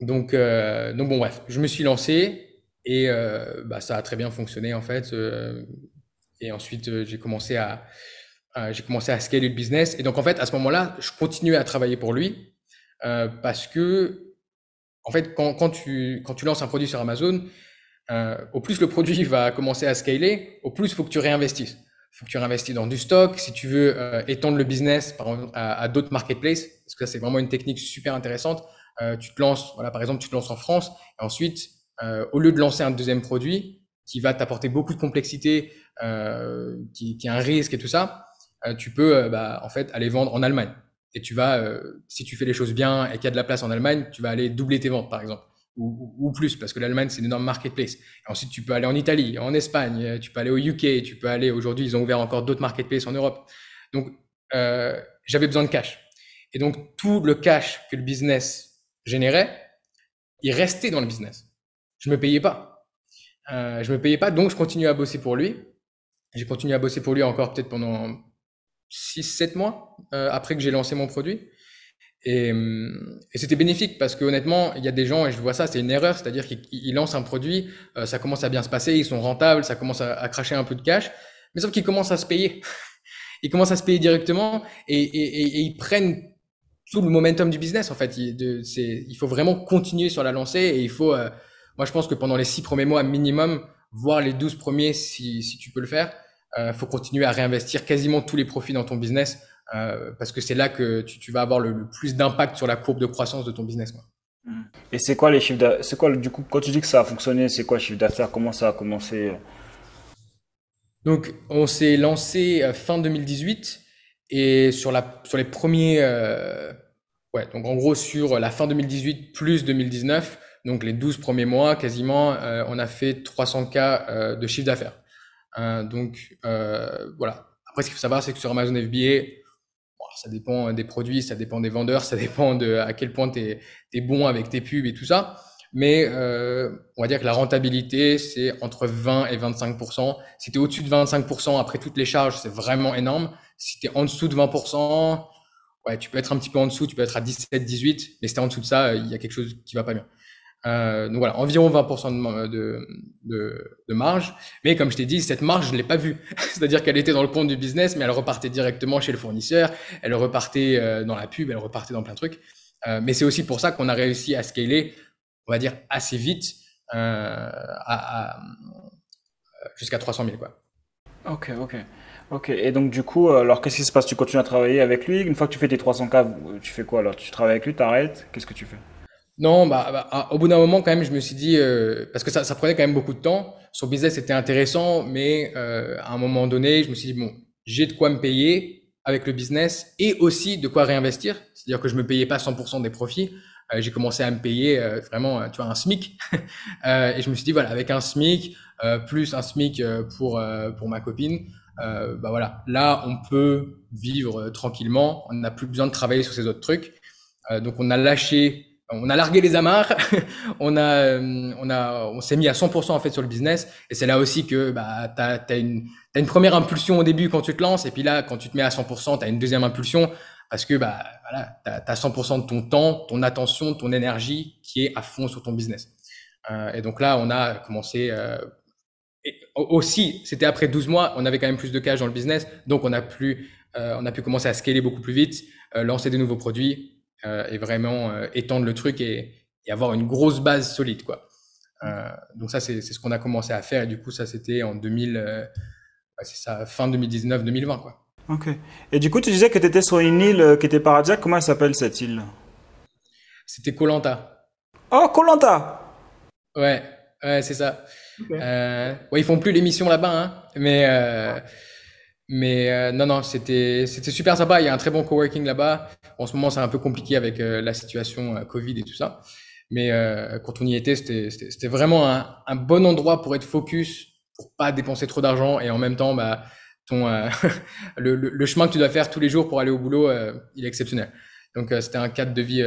[SPEAKER 1] Donc, euh, bon, bref, je me suis lancé et euh, bah, ça a très bien fonctionné en fait. et ensuite, j'ai commencé à, euh, j'ai commencé à scaler le business. Et donc, en fait, à ce moment-là, je continuais à travailler pour lui euh, parce que, en fait, quand, quand, tu, quand tu lances un produit sur Amazon, euh, au plus le produit va commencer à scaler, au plus il faut que tu réinvestisses. Il faut que tu réinvestisses dans du stock. Si tu veux étendre le business par à, d'autres marketplaces, parce que ça, c'est vraiment une technique super intéressante. tu te lances, voilà, par exemple, tu te lances en France et ensuite, au lieu de lancer un deuxième produit qui va t'apporter beaucoup de complexité, qui a un risque et tout ça, euh, tu peux euh, bah, en fait aller vendre en Allemagne. Et tu vas, euh, si tu fais les choses bien et qu'il y a de la place en Allemagne, tu vas aller doubler tes ventes, par exemple. Ou, plus, parce que l'Allemagne, c'est une énorme marketplace. ensuite, tu peux aller en Italie, en Espagne, tu peux aller au UK, tu peux aller, aujourd'hui, ils ont ouvert encore d'autres marketplaces en Europe. Donc, j'avais besoin de cash. Et donc, tout le cash que le business générait, il restait dans le business. Je me payais pas. Euh, je me payais pas, donc je continuais à bosser pour lui. J'ai continué à bosser pour lui encore peut-être pendant 6-7 mois euh, après que j'ai lancé mon produit. Euh, et, c'était bénéfique parce que honnêtement, il y a des gens, et je vois ça, c'est une erreur, c'est-à-dire qu'ils lancent un produit, euh, ça commence à bien se passer, ils sont rentables, ça commence à, cracher un peu de cash, mais sauf qu'ils commencent à se payer. Ils commencent à se payer directement et, et, et ils prennent tout le momentum du business en fait. Il, faut vraiment continuer sur la lancée et il faut, moi je pense que pendant les six premiers mois minimum, voire les 12 premiers si tu peux le faire, il euh, faut continuer à réinvestir quasiment tous les profits dans ton business euh, parce que c'est là que tu, vas avoir le, plus d'impact sur la courbe de croissance de ton business.
[SPEAKER 2] Mm. Et c'est quoi les chiffres d'affaires C'est quoi du coup quand tu dis que ça a fonctionné C'est quoi le chiffre d'affaires Comment ça a commencé
[SPEAKER 1] Donc on s'est lancé euh, fin 2018 et sur la sur les premiers ouais donc en gros sur la fin 2018 plus 2019 donc les 12 premiers mois quasiment on a fait 300 k de chiffre d'affaires. Euh, donc euh, voilà. Après, ce qu'il faut savoir, c'est que sur Amazon FBA, ça dépend euh, des produits, ça dépend des vendeurs, ça dépend de à quel point tu es, bon avec tes pubs et tout ça. Mais on va dire que la rentabilité, c'est entre 20 et 25 Si tu es au-dessus de 25 après toutes les charges, c'est vraiment énorme. Si tu es en dessous de 20 ouais, tu peux être un petit peu en dessous, tu peux être à 17, 18, mais si tu es en dessous de ça, il y a quelque chose qui va pas bien. Euh, donc voilà, environ 20% euh, de, marge. Mais comme je t'ai dit, cette marge, je ne l'ai pas vue. C'est-à-dire qu'elle était dans le compte du business, mais elle repartait directement chez le fournisseur, elle repartait euh, dans la pub, elle repartait dans plein de trucs. mais c'est aussi pour ça qu'on a réussi à scaler, on va dire, assez vite,
[SPEAKER 2] à, jusqu'à 300 000. Quoi. Ok, ok. Ok, et donc du coup, alors qu'est-ce qui se passe Tu continues à travailler avec lui Une fois que tu fais tes 300K, tu fais quoi alors Tu travailles avec lui, t'arrêtes Qu'est-ce que tu fais
[SPEAKER 1] non, bah, bah ah, au bout d'un moment, quand même, je me suis dit, euh, parce que ça, prenait quand même beaucoup de temps. son business, était intéressant, mais euh, à un moment donné, je me suis dit, bon, j'ai de quoi me payer avec le business et aussi de quoi réinvestir. C'est-à-dire que je me payais pas 100% des profits. Euh, j'ai commencé à me payer vraiment, tu vois, un SMIC. et je me suis dit, voilà, avec un SMIC, plus un SMIC pour, pour ma copine, bah voilà, là, on peut vivre tranquillement. On n'a plus besoin de travailler sur ces autres trucs. donc, on a lâché on a largué les amarres, on a, euh, on a, on s'est mis à 100% en fait sur le business. Et c'est là aussi que bah, tu as, une, une première impulsion au début quand tu te lances. Et puis là, quand tu te mets à 100%, tu as une deuxième impulsion parce que bah, voilà, tu as, 100% de ton temps, ton attention, ton énergie qui est à fond sur ton business. Euh, et donc là, on a commencé. Euh, aussi, c'était après 12 mois, on avait quand même plus de cash dans le business. Donc on a, plus, on a pu commencer à scaler beaucoup plus vite, lancer des nouveaux produits, euh, et vraiment euh, étendre le truc et, avoir une grosse base solide, quoi. Euh, donc ça, c'est ce qu'on a commencé à faire et du coup, ça, c'était en 2000, bah, c'est ça, fin
[SPEAKER 2] 2019-2020, quoi. Ok. Et du coup, tu disais que tu étais sur une île qui était paradisiaque. Comment elle s'appelle cette île C'était Lanta. Oh, Colanta
[SPEAKER 1] Ouais, ouais c'est ça. Euh, ils font plus l'émission là-bas, hein, mais ah. Mais euh, non, non, c'était super sympa. Il y a un très bon coworking là-bas. En ce moment, c'est un peu compliqué avec euh, la situation euh, Covid et tout ça. Mais quand on y était, c'était vraiment un, bon endroit pour être focus, pour pas dépenser trop d'argent et en même temps, bah, ton, le, chemin que tu dois faire tous les jours pour aller au boulot, il est exceptionnel. Donc, c'était un cadre de vie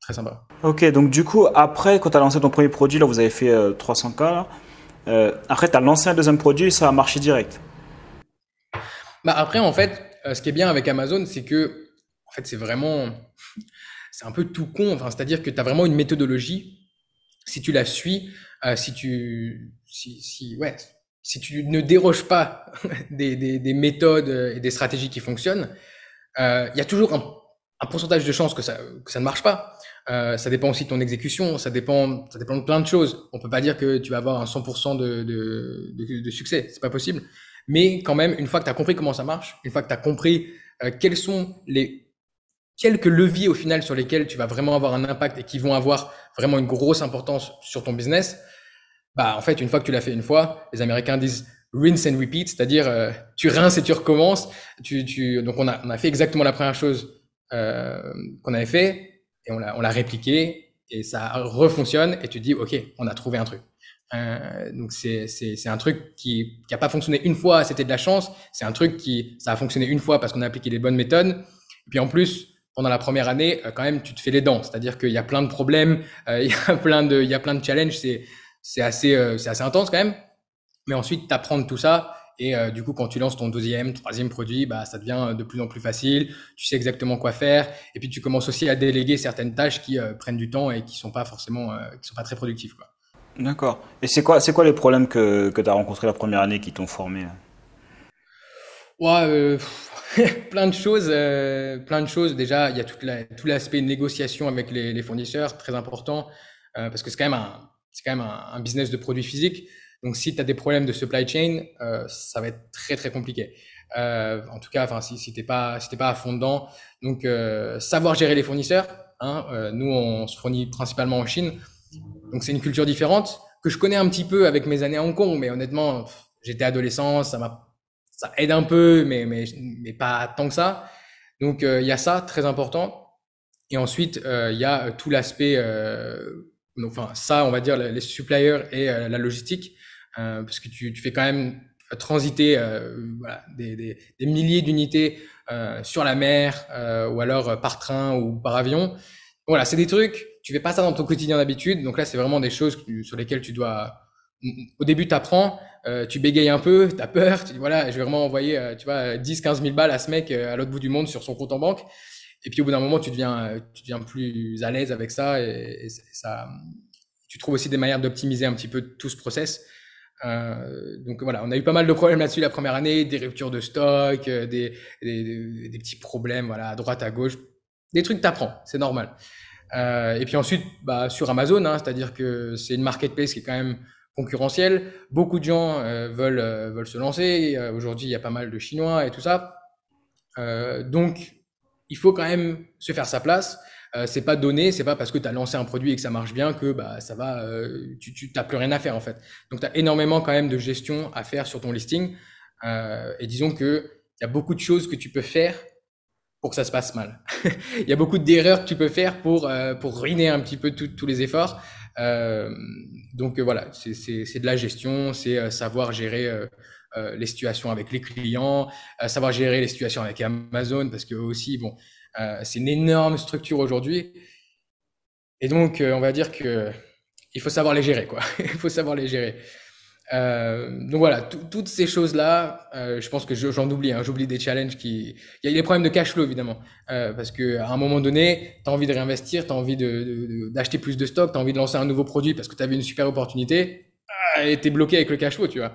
[SPEAKER 1] très sympa.
[SPEAKER 2] Ok, donc du coup, après, quand tu as lancé ton premier produit, là, vous avez fait 300K. après, tu as lancé un deuxième produit, ça a marché direct.
[SPEAKER 1] Bah, après, en fait, euh, ce qui est bien avec Amazon, c'est que en fait, c'est vraiment. C'est un peu tout con. Enfin, C'est-à-dire que tu as vraiment une méthodologie. Si tu la suis, euh, si tu. Si, si, ouais, si tu ne déroges pas des, des, méthodes euh, et des stratégies qui fonctionnent, il y a toujours un, pourcentage de chances que ça, que ça ne marche pas. ça dépend aussi de ton exécution, ça dépend, ça dépend de plein de choses. On ne peut pas dire que tu vas avoir un 100% de, succès. de, de succès, pas possible. Mais quand même, une fois que tu as compris comment ça marche, une fois que tu as compris euh, quels sont les quelques leviers au final sur lesquels tu vas vraiment avoir un impact et qui vont avoir vraiment une grosse importance sur ton business, bah en fait, une fois que tu l'as fait une fois, les Américains disent rinse and repeat, c'est-à-dire euh, tu rinces et tu recommences. Donc on a, a fait exactement la première chose euh, qu'on avait fait et on l'a répliqué et ça refonctionne et tu dis ok, on a trouvé un truc. Euh, donc c'est un truc qui n'a pas fonctionné une fois, c'était de la chance. C'est un truc qui ça a fonctionné une fois parce qu'on a appliqué les bonnes méthodes. Et puis en plus, pendant la première année, euh, quand même, tu te fais les dents. C'est-à-dire qu'il y a plein de problèmes, euh, il, y a plein de, il y plein de challenges. C'est assez, euh, assez intense quand même. Mais ensuite, tu t'apprends tout ça. Et du coup, quand tu lances ton deuxième, troisième produit, bah, ça devient de plus en plus facile. Tu sais exactement quoi faire. Et puis, tu commences aussi à déléguer certaines tâches qui prennent du temps et qui sont pas forcément, qui sont pas très productives. Quoi.
[SPEAKER 2] D'accord. Et c'est quoi, c'est quoi les problèmes que, que tu as rencontrés la première année qui t'ont formé
[SPEAKER 1] Ouais, euh, plein de choses, euh, plein de choses. Déjà, il y a toute tout l'aspect négociation avec les, fournisseurs, très important, euh, parce que c'est quand même un, c'est quand même un, business de produits physiques. Donc, si tu as des problèmes de supply chain, ça va être très très compliqué. en tout cas, enfin, si, tu n'es pas, si pas à fond dedans. Donc, savoir gérer les fournisseurs. Hein, nous, on se fournit principalement en Chine. Donc c'est une culture différente que je connais un petit peu avec mes années à Hong Kong, mais honnêtement, j'étais adolescent, ça m'a ça aide un peu, mais, mais, mais pas tant que ça. Donc euh, il y a ça, très important. Et ensuite, euh, il y a euh, tout l'aspect, euh, enfin ça, on va dire, les suppliers et la logistique, parce que tu, fais quand même transiter voilà, des, des, milliers d'unités sur la mer, ou alors par train ou par avion voilà, c'est des trucs, tu fais pas ça dans ton quotidien d'habitude. Donc là, c'est vraiment des choses sur lesquelles tu dois. Au début, tu apprends, euh, tu bégayes un peu, tu as peur, tu dis voilà, je vais vraiment envoyer euh, tu vois, 10, 15 000 balles à ce mec euh, à l'autre bout du monde sur son compte en banque. Et puis au bout d'un moment, tu deviens, tu deviens plus à l'aise avec ça et, ça. Tu trouves aussi des manières d'optimiser un petit peu tout ce process. donc voilà, on a eu pas mal de problèmes là-dessus la première année, des ruptures de stock, des, petits problèmes voilà, à droite, à gauche des trucs t'apprends, c'est normal. Euh, et puis ensuite, bah, sur Amazon, hein, c'est-à-dire que c'est une marketplace qui est quand même concurrentielle. Beaucoup de gens euh, veulent, euh, veulent se lancer. Aujourd'hui, il y a pas mal de Chinois et tout ça. donc, il faut quand même se faire sa place. c'est pas donné, c'est pas parce que tu as lancé un produit et que ça marche bien que bah, ça va, tu, tu t'as plus rien à faire en fait. Donc, tu as énormément quand même de gestion à faire sur ton listing. et disons qu'il y a beaucoup de choses que tu peux faire pour que ça se passe mal. il y a beaucoup d'erreurs que tu peux faire pour, euh, pour ruiner un petit peu tous les efforts. Euh, donc euh, voilà, c'est de la gestion, c'est savoir gérer les situations avec les clients, savoir gérer les situations avec Amazon, parce que aussi, bon, c'est une énorme structure aujourd'hui. Et donc, on va dire que il faut savoir les gérer, quoi. il faut savoir les gérer. Euh, donc voilà, toutes ces choses-là, euh, je pense que j'en oublie. Hein. J'oublie des challenges qui. Il y a des problèmes de cash flow évidemment, euh, parce qu'à un moment donné, tu as envie de réinvestir, tu as envie d'acheter plus de stocks, tu as envie de lancer un nouveau produit parce que tu avais une super opportunité ah, et es bloqué avec le cash flow, tu vois.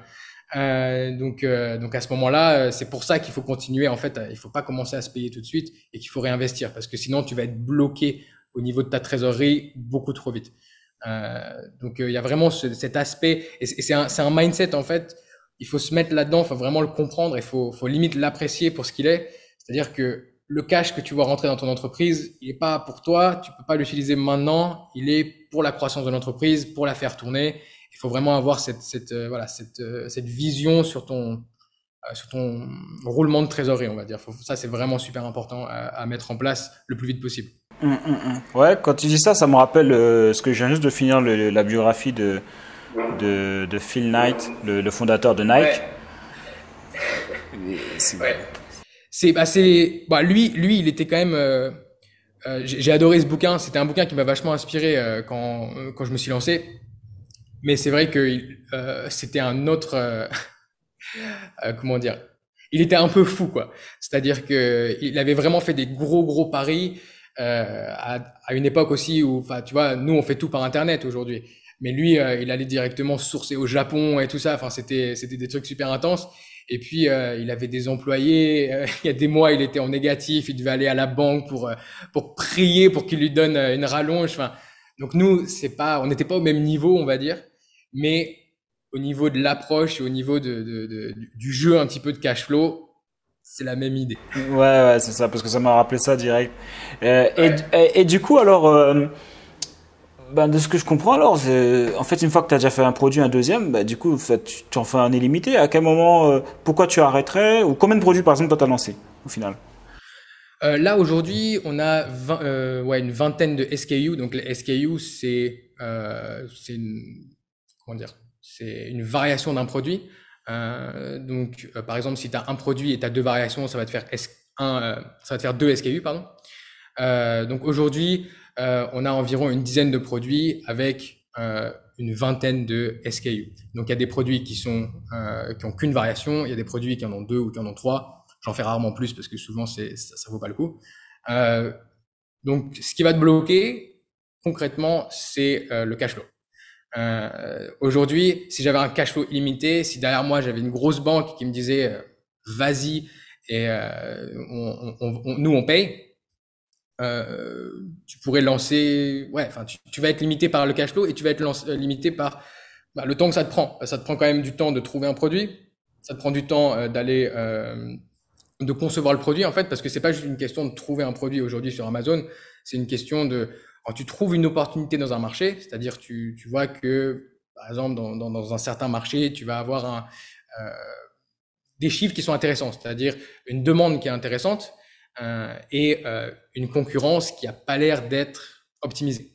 [SPEAKER 1] donc, donc à ce moment-là, c'est pour ça qu'il faut continuer. En fait, il faut pas commencer à se payer tout de suite et qu'il faut réinvestir parce que sinon tu vas être bloqué au niveau de ta trésorerie beaucoup trop vite. Euh, donc euh, il y a vraiment ce, cet aspect, et c'est un, un, mindset en fait, il faut se mettre là-dedans, il faut vraiment le comprendre, il faut, faut limite l'apprécier pour ce qu'il est. C'est-à-dire que le cash que tu vois rentrer dans ton entreprise, il n'est pas pour toi, tu ne peux pas l'utiliser maintenant, il est pour la croissance de l'entreprise, pour la faire tourner. Il faut vraiment avoir cette, cette euh, voilà, cette, cette, vision sur ton, sur ton roulement de trésorerie, on va dire. ça, c'est vraiment super important à mettre en place le plus vite
[SPEAKER 2] possible. Mm, mm, mm. Ouais, quand tu dis ça, ça me rappelle euh, ce que j'ai juste de finir la biographie de, de, Phil Knight, le, fondateur de Nike. C'est ouais. Bah, bah, lui, lui, il était quand même. Euh,
[SPEAKER 1] euh, j'ai adoré ce bouquin. C'était un bouquin qui m'a vachement inspiré quand, quand je me suis lancé. Mais c'est vrai que c'était un autre. comment dire Il était un peu fou, quoi. C'est-à-dire qu'il avait vraiment fait des gros, gros paris euh, à, à, une époque aussi où, tu vois, nous, on fait tout par Internet aujourd'hui. Mais lui, euh, il allait directement sourcer au Japon et tout ça. Enfin, c'était, c'était des trucs super intenses. Et puis, euh, il avait des employés. Euh, il y a des mois, il était en négatif. Il devait aller à la banque pour, pour prier pour qu'il lui donne une rallonge. Enfin, donc nous, c'est pas, on n'était pas au même niveau, on va dire. Mais au niveau de l'approche au niveau de, de, de, du jeu un petit peu de cash
[SPEAKER 2] flow, c'est la même idée. Ouais, ouais, c'est ça, parce que ça m'a rappelé ça direct. Euh, et, du coup, alors, euh, ben, de ce que je comprends, alors, en fait, une fois que tu as déjà fait un produit, un deuxième, ben, du coup, tu en fais un illimité. À quel moment, euh, pourquoi tu arrêterais Ou combien de produits, par exemple, toi, tu as lancé au final
[SPEAKER 1] Là, aujourd'hui, on a une vingtaine de SKU. Donc, les SKU, c'est c'est une variation d'un produit. Euh, donc, euh, par exemple, si tu as un produit et tu as deux variations, ça va te faire, s euh, ça va te faire deux SKU. Pardon. donc, aujourd'hui, on a environ une dizaine de produits avec une vingtaine de SKU. Donc, il y a des produits qui sont qui ont qu'une variation, il y a des produits qui en ont deux ou qui en ont trois. J'en fais rarement plus parce que souvent, c'est, ça, ça vaut pas le coup. donc, ce qui va te bloquer concrètement, c'est le cash flow. Euh, aujourd'hui, si j'avais un cash flow illimité, si derrière moi j'avais une grosse banque qui me disait euh, vas-y et euh, nous on paye, tu pourrais lancer, ouais, enfin tu, vas être limité par le cash flow et tu vas être limité par bah, le temps que ça te prend. Bah, ça te prend quand même du temps de trouver un produit, ça te prend du temps d'aller de concevoir le produit en fait parce que c'est pas juste une question de trouver un produit aujourd'hui sur Amazon, c'est une question de quand tu trouves une opportunité dans un marché, c'est-à-dire tu, tu, vois que, par exemple, dans, dans, un certain marché, tu vas avoir euh, des chiffres qui sont intéressants, c'est-à-dire une demande qui est intéressante euh, et euh, une concurrence qui n'a pas l'air d'être optimisée.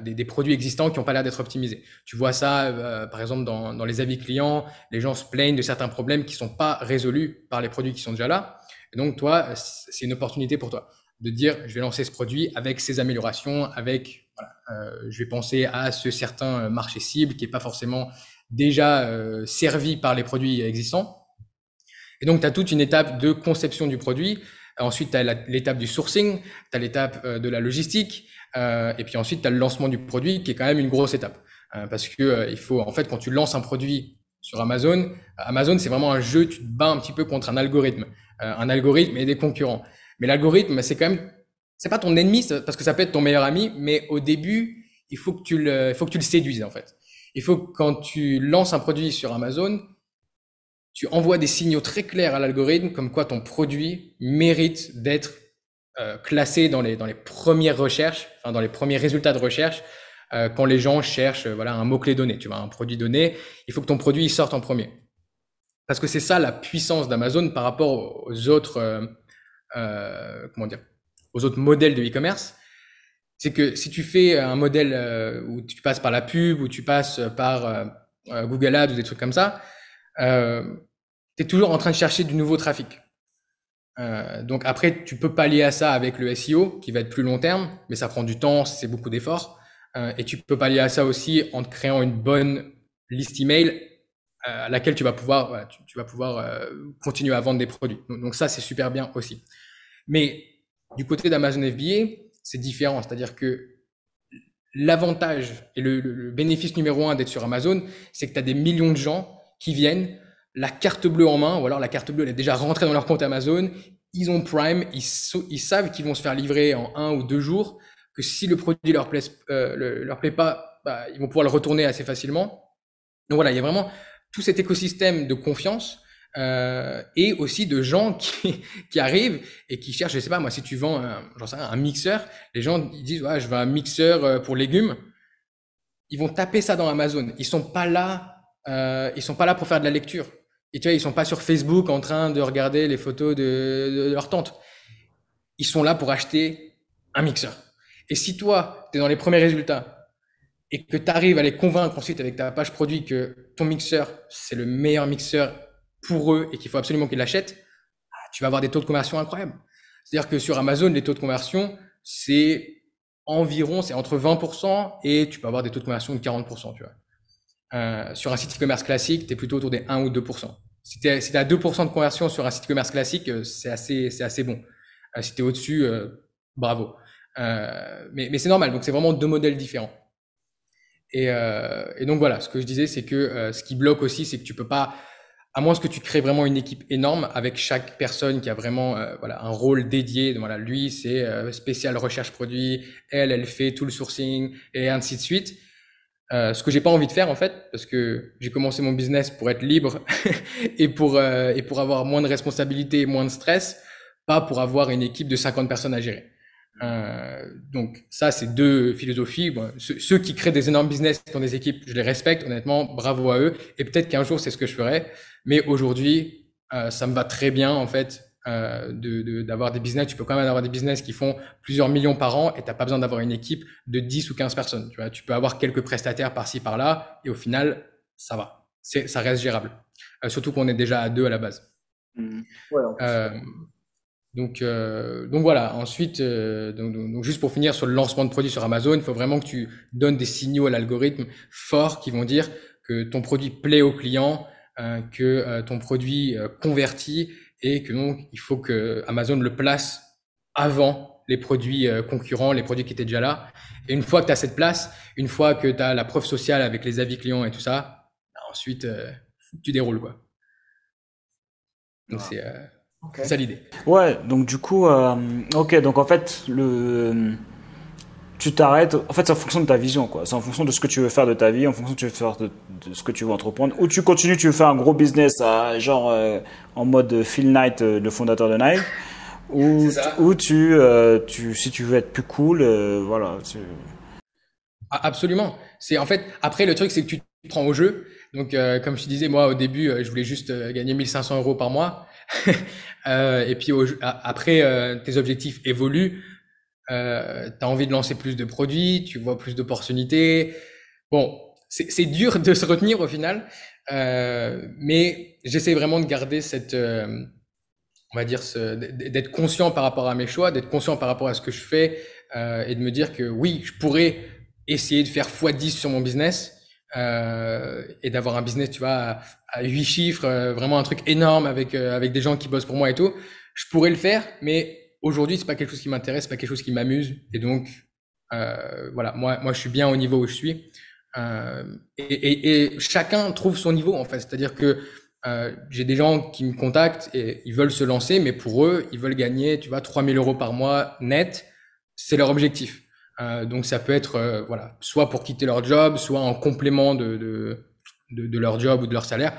[SPEAKER 1] des, produits existants qui n'ont pas l'air d'être optimisés. Tu vois ça, par exemple, dans, dans, les avis clients, les gens se plaignent de certains problèmes qui ne sont pas résolus par les produits qui sont déjà là. Et donc, toi, c'est une opportunité pour toi de dire je vais lancer ce produit avec ces améliorations, avec voilà, euh, je vais penser à ce certain euh, marché cible qui n'est pas forcément déjà euh, servi par les produits existants. Et donc tu as toute une étape de conception du produit. Ensuite, tu as l'étape du sourcing, tu as l'étape de la logistique, et puis ensuite, tu as le lancement du produit qui est quand même une grosse étape. parce que il faut, en fait, quand tu lances un produit sur Amazon, Amazon, c'est vraiment un jeu, tu te bats un petit peu contre un algorithme, un algorithme et des concurrents. Mais l'algorithme, c'est quand même, c'est pas ton ennemi, parce que ça peut être ton meilleur ami, mais au début, il faut que tu le, il faut que tu le séduises, en fait. Il faut que quand tu lances un produit sur Amazon, tu envoies des signaux très clairs à l'algorithme comme quoi ton produit mérite d'être euh, classé dans les, dans les premières recherches, enfin, dans les premiers résultats de recherche, euh, quand les gens cherchent euh, voilà, un mot-clé donné, tu vois, un produit donné, il faut que ton produit sorte en premier. Parce que c'est ça la puissance d'Amazon par rapport aux autres euh, comment dire, aux autres modèles de e-commerce, c'est que si tu fais un modèle euh, où tu passes par la pub, où tu passes par euh, Google Ads ou des trucs comme ça, tu es toujours en train de chercher du nouveau trafic. donc après, tu peux pallier à ça avec le SEO qui va être plus long terme, mais ça prend du temps, c'est beaucoup d'efforts. et tu peux pallier à ça aussi en créant une bonne liste email à laquelle tu vas pouvoir, tu, vas pouvoir euh, continuer à vendre des produits. Donc, ça, c'est super bien aussi. Mais du côté d'Amazon FBA, c'est différent. C'est-à-dire que l'avantage et le, bénéfice numéro un d'être sur Amazon, c'est que tu as des millions de gens qui viennent, la carte bleue en main, ou alors la carte bleue, elle est déjà rentrée dans leur compte Amazon, ils ont Prime, ils, savent qu'ils vont se faire livrer en un ou deux jours, que si le produit leur plaît, euh, leur plaît pas, bah, ils vont pouvoir le retourner assez facilement. Donc voilà, il y a vraiment tout cet écosystème de confiance euh, et aussi de gens qui, qui, arrivent et qui cherchent, je sais pas moi, si tu vends un, sais un mixeur, les gens ils disent ouais, je veux un mixeur euh, pour légumes, ils vont taper ça dans Amazon. Ils sont pas là, euh, ils sont pas là pour faire de la lecture. Et tu vois, ils sont pas sur Facebook en train de regarder les photos de, de leur tante. Ils sont là pour acheter un mixeur. Et si toi, tu es dans les premiers résultats, et que tu arrives à les convaincre ensuite avec ta page produit que ton mixeur, c'est le meilleur mixeur pour eux et qu'il faut absolument qu'ils l'achètent, ah, tu vas avoir des taux de conversion incroyables. C'est-à-dire que sur Amazon, les taux de conversion, c'est environ, c'est entre 20% et tu peux avoir des taux de conversion de 40%. Tu vois. Euh, sur un site e-commerce classique, tu es plutôt autour des 1 ou 2%. Si tu à 2% de conversion sur un site e-commerce classique, euh, c'est assez, c'est assez bon. Euh, si tu es au-dessus, bravo. mais c'est normal, donc c'est vraiment deux modèles différents. Et, euh, et, donc voilà, ce que je disais, c'est que euh, ce qui bloque aussi, c'est que tu peux pas, à moins que tu crées vraiment une équipe énorme avec chaque personne qui a vraiment euh, voilà un rôle dédié. Donc voilà, lui c'est euh, spécial recherche produit, elle elle fait tout le sourcing et ainsi de suite. ce que j'ai pas envie de faire en fait, parce que j'ai commencé mon business pour être libre et pour et pour avoir moins de responsabilités, moins de stress, pas pour avoir une équipe de 50 personnes à gérer. Euh, donc ça, c'est deux philosophies. ceux, qui créent des énormes business qui ont des équipes, je les respecte honnêtement, bravo à eux. Et peut-être qu'un jour, c'est ce que je ferai. Mais aujourd'hui, euh, ça me va très bien en fait euh, d'avoir des business. Tu peux quand même avoir des business qui font plusieurs millions par an et tu n'as pas besoin d'avoir une équipe de 10 ou 15 personnes. Tu vois, tu peux avoir quelques prestataires par-ci par-là et au final, ça va. Ça reste gérable. surtout qu'on est déjà à deux à la base.
[SPEAKER 2] Mmh. Ouais,
[SPEAKER 1] donc, euh, donc voilà. Ensuite, euh, donc, juste pour finir sur le lancement de produits sur Amazon, il faut vraiment que tu donnes des signaux à l'algorithme forts qui vont dire que ton produit plaît au client, euh, que euh, ton produit convertit et que donc il faut que Amazon le place avant les produits concurrents, les produits qui étaient déjà là. Et une fois que tu as cette place, une fois que tu as la preuve sociale avec les avis clients et tout ça, bah ensuite tu déroules quoi. Donc ah. c'est
[SPEAKER 2] c'est ça l'idée. Ouais, donc du coup, euh, ok, donc en fait, le, tu t'arrêtes. En fait, c'est en fonction de ta vision, quoi. C'est en fonction de ce que tu veux faire de ta vie, en fonction de, tu veux faire de, ce que tu veux entreprendre. Ou tu continues, tu veux faire un gros business, à, genre euh, en mode Phil Knight, euh, le fondateur de Nike. Ou, ou tu, euh, tu, si tu veux être plus cool, voilà.
[SPEAKER 1] Ah, absolument. C'est en fait après le truc c'est que tu te prends au jeu. Donc comme je disais moi au début je voulais juste gagner 1500 euros par mois. Euh, et puis après, euh, tes objectifs évoluent. Euh, tu as envie de lancer plus de produits, tu vois plus d'opportunités. Bon, c'est dur de se retenir au final, euh, mais j'essaie vraiment de garder cette, on va dire, d'être conscient par rapport à mes choix, d'être conscient par rapport à ce que je fais et de me dire que oui, je pourrais essayer de faire x10 sur mon business, euh, et d'avoir un business, tu vois, à 8 chiffres, euh, vraiment un truc énorme avec euh, avec des gens qui bossent pour moi et tout, je pourrais le faire, mais aujourd'hui c'est pas quelque chose qui m'intéresse, c'est pas quelque chose qui m'amuse, et donc voilà, moi moi je suis bien au niveau où je suis, et, et, chacun trouve son niveau en fait, c'est-à-dire que j'ai des gens qui me contactent et ils veulent se lancer, mais pour eux ils veulent gagner, tu vois, 3000 euros par mois net, c'est leur objectif. Euh, donc ça peut être euh, soit pour quitter leur job, soit en complément de, leur job ou de leur salaire.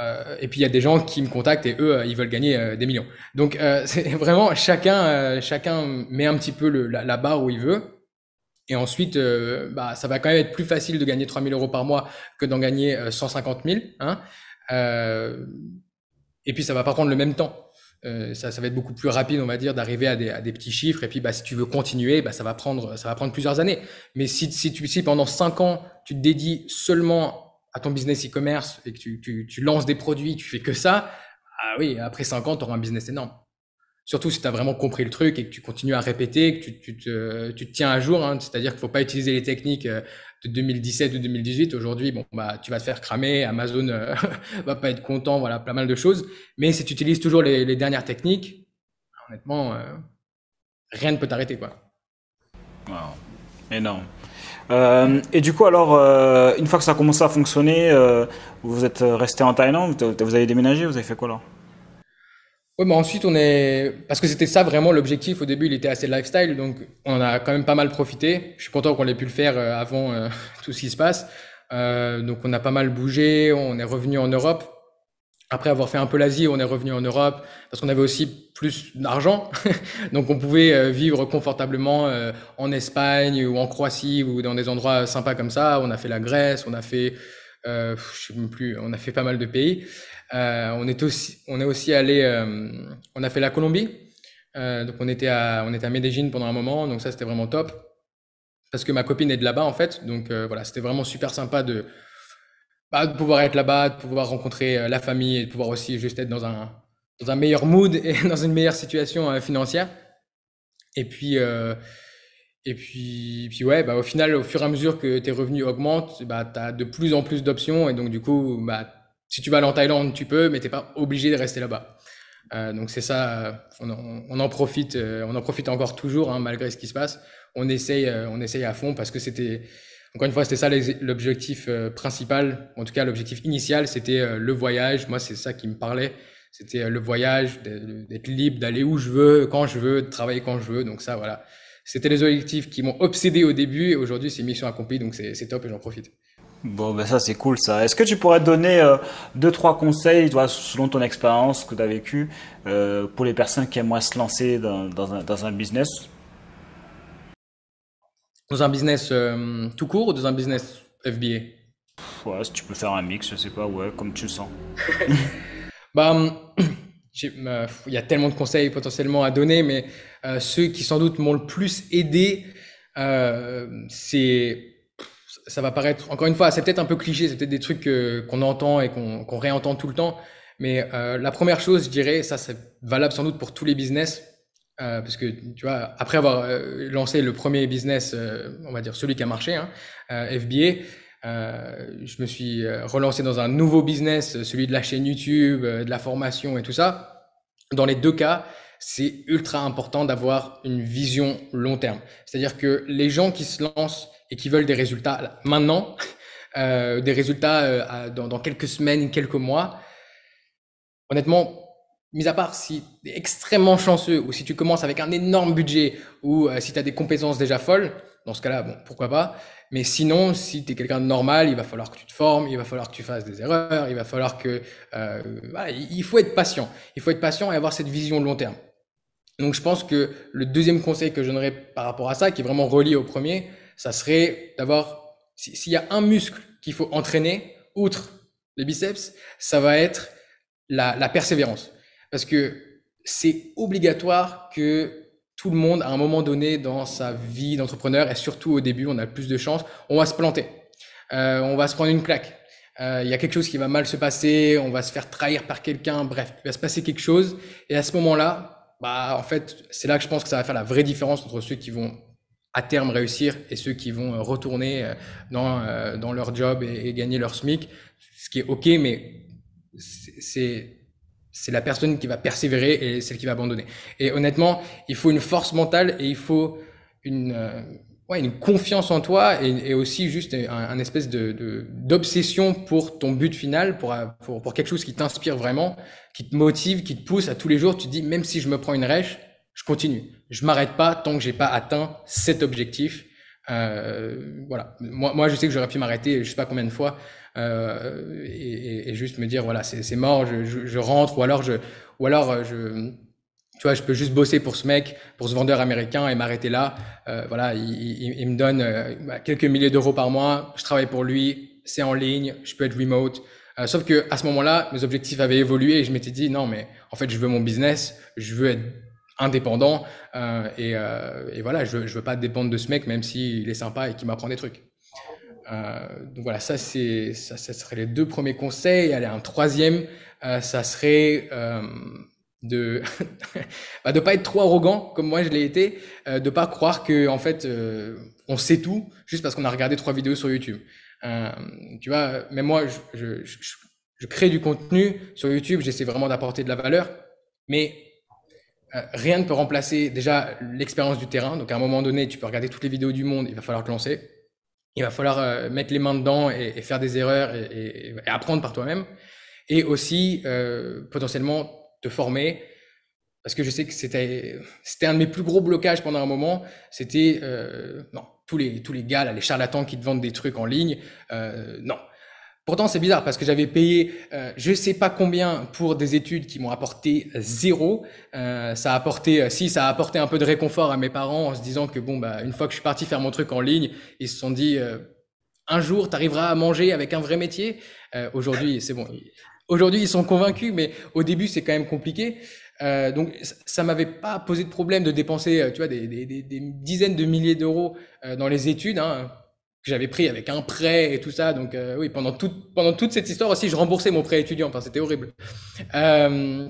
[SPEAKER 1] Euh, et puis il y a des gens qui me contactent et eux, ils veulent gagner des millions. Donc c'est vraiment chacun, chacun met un petit peu la, barre où il veut. Et ensuite, bah, ça va quand même être plus facile de gagner 3000 euros par mois que d'en gagner 150 000. Hein. et puis ça va pas prendre le même temps. Euh, ça, va être beaucoup plus rapide, on va dire, d'arriver à des, petits chiffres. Et puis, bah, si tu veux continuer, bah, ça, va prendre, ça va prendre plusieurs années. Mais si, si, tu, si pendant cinq ans, tu te dédies seulement à ton business e-commerce et que tu, tu, tu, lances des produits, tu fais que ça, ah oui, après cinq ans, tu auras un business énorme. Surtout si tu as vraiment compris le truc et que tu continues à répéter, que tu, te, tiens à jour. Hein. C'est-à-dire qu'il ne faut pas utiliser les techniques euh, de 2017 ou 2018. Aujourd'hui, bon, bah, tu vas te faire cramer. Amazon ne euh, va pas être content. Voilà, pas mal de choses. Mais si
[SPEAKER 2] tu utilises toujours les,
[SPEAKER 1] dernières techniques, honnêtement, euh, rien ne peut t'arrêter. Quoi.
[SPEAKER 2] Wow. Énorme. et du coup, alors, une fois que ça a commencé à fonctionner, vous êtes resté en Thaïlande, vous avez déménagé, vous avez fait quoi là
[SPEAKER 1] oui, mais ensuite, on est. Parce que c'était ça vraiment l'objectif. Au début, il était assez lifestyle, donc on a quand même pas mal profité. Je suis content qu'on ait pu le faire euh, avant euh, tout ce qui se passe. Euh, donc, on a pas mal bougé, on est revenu en Europe. Après avoir fait un peu l'Asie, on est revenu en Europe parce qu'on avait aussi plus d'argent. donc, on pouvait euh, vivre confortablement en Espagne ou en Croatie ou dans des endroits sympas comme ça. On a fait la Grèce, on a fait. je sais plus, on a fait pas mal de pays. Euh, on est aussi, on est aussi allé, euh, on a fait la Colombie. Euh, donc on était à, on était à Medellin pendant un moment. Donc ça c'était vraiment top parce que ma copine est de là-bas en fait. Donc voilà, c'était vraiment super sympa de, bah, de pouvoir être là-bas, de pouvoir rencontrer la famille et de pouvoir aussi juste être dans un, dans un meilleur mood et dans une meilleure situation financière. Et puis, et puis, puis ouais, bah, au final, au fur et à mesure que tes revenus augmentent, bah, tu as de plus en plus d'options. Et donc, du coup, bah, si tu vas aller en Thaïlande, tu peux, mais t'es pas obligé de rester là-bas. Euh, donc c'est ça, euh, on en, profite, euh, on en profite encore toujours hein, malgré ce qui se passe. On essaye, on essaye à fond parce que c'était, encore une fois, c'était ça l'objectif principal, en tout cas l'objectif initial, c'était le voyage. Moi, c'est ça qui me parlait, c'était le voyage, d'être libre, d'aller où je veux, quand je veux, de travailler quand je veux. Donc ça, voilà, c'était les objectifs qui m'ont obsédé au début. et Aujourd'hui, c'est mission accomplie, donc c'est top et j'en profite.
[SPEAKER 2] Bon, ben ça c'est cool ça. Est-ce que tu pourrais donner euh, deux trois conseils, toi, selon ton expérience que tu as vécu, euh, pour les personnes qui aimeraient se lancer dans, un, business
[SPEAKER 1] Dans un business euh, tout court ou dans un business FBA Ouais, si tu peux faire un mix, je sais pas, ouais, comme tu le sens. bah, hum, il y a tellement de conseils potentiellement à donner, mais ceux qui sans doute m'ont le plus aidé, c'est ça va paraître, encore une fois, c'est peut-être un peu cliché, c'est peut-être des trucs qu'on entend et qu'on réentend tout le temps. Mais euh, la première chose, je dirais, ça c'est valable sans doute pour tous les business, euh, parce que tu vois, après avoir euh, lancé le premier business, on va dire celui qui a marché, hein, FBA, je me suis relancé dans un nouveau business, celui de la chaîne YouTube, de la formation et tout ça. Dans les deux cas, c'est ultra important d'avoir une vision long terme. C'est-à-dire que les gens qui se lancent et qui veulent des résultats maintenant, euh, des résultats euh, dans, quelques semaines, quelques mois, honnêtement, mis à part si tu es extrêmement chanceux ou si tu commences avec un énorme budget ou euh, si tu as des compétences déjà folles, dans ce cas-là, bon, pourquoi pas. Mais sinon, si tu es quelqu'un de normal, il va falloir que tu te formes, il va falloir que tu fasses des erreurs, il va falloir que... il faut être patient. Il faut être patient et avoir cette vision de long terme. Donc je pense que le deuxième conseil que je donnerais par rapport à ça, qui est vraiment relié au premier, ça serait d'avoir, s'il y a un muscle qu'il faut entraîner, outre les biceps, ça va être la, la persévérance. Parce que c'est obligatoire que tout le monde, à un moment donné dans sa vie d'entrepreneur, et surtout au début, on a plus de chance, on va se planter. Euh, on va se prendre une claque. Euh, il y a quelque chose qui va mal se passer, on va se faire trahir par quelqu'un, bref, il va se passer quelque chose. Et à ce moment-là, bah, en fait, c'est là que je pense que ça va faire la vraie différence entre ceux qui vont à terme réussir et ceux qui vont euh, retourner euh, dans, euh, dans leur job et, gagner leur SMIC, ce qui est OK, mais c'est c'est la personne qui va persévérer et celle qui va abandonner. Et honnêtement, il faut une force mentale et il faut une, ouais, une confiance en toi et, aussi juste un, espèce de, d'obsession pour ton but final, pour, pour, pour quelque chose qui t'inspire vraiment, qui te motive, qui te pousse à tous les jours. Tu te dis, même si je me prends une rêche, je continue. Je m'arrête pas tant que j'ai pas atteint cet objectif. Euh, voilà. Moi, moi, je sais que j'aurais pu m'arrêter, je sais pas combien de fois, euh, et, et, juste me dire voilà, c'est mort, je, je, rentre, ou alors je, ou alors euh, je, tu vois, je peux juste bosser pour ce mec, pour ce vendeur américain et m'arrêter là. Euh, voilà, il, il, me donne euh, bah, quelques milliers d'euros par mois, je travaille pour lui, c'est en ligne, je peux être remote. Euh, sauf que à ce moment-là, mes objectifs avaient évolué et je m'étais dit non mais en fait je veux mon business, je veux être indépendant. Euh, et, euh, et, voilà, je ne veux pas dépendre de ce mec, même s'il est sympa et qu'il m'apprend des trucs. Euh, donc voilà, ça, c'est, ça, ça, serait les deux premiers conseils. Allez, un troisième, euh, ça serait euh, de ne bah, de pas être trop arrogant, comme moi je l'ai été, euh, de ne pas croire que en fait, on sait tout juste parce qu'on a regardé trois vidéos sur YouTube. tu vois, mais moi, je, je, je, je crée du contenu sur YouTube, j'essaie vraiment d'apporter de la valeur, mais euh, rien ne peut remplacer déjà l'expérience du terrain. Donc à un moment donné, tu peux regarder toutes les vidéos du monde, il va falloir te lancer. Il va falloir euh, mettre les mains dedans et, faire des erreurs et, apprendre par toi-même. Et aussi euh, potentiellement te former. Parce que je sais que c'était un de mes plus gros blocages pendant un moment. C'était non, tous les, tous les gars, les charlatans qui te vendent des trucs en ligne. non, Pourtant, c'est bizarre parce que j'avais payé je euh, je sais pas combien pour des études qui m'ont apporté euh, zéro. Euh, ça a apporté, si ça a apporté un peu de réconfort à mes parents en se disant que bon bah une fois que je suis parti faire mon truc en ligne, ils se sont dit un jour tu arriveras à manger avec un vrai métier. aujourd'hui, c'est bon. Aujourd'hui, ils sont convaincus, mais au début, c'est quand même compliqué. donc ça m'avait pas posé de problème de dépenser tu vois des, dizaines de milliers d'euros dans les études hein, que j'avais pris avec un prêt et tout ça. Donc euh, oui, pendant, pendant toute cette histoire aussi, je remboursais mon prêt étudiant. Enfin, c'était horrible. Euh,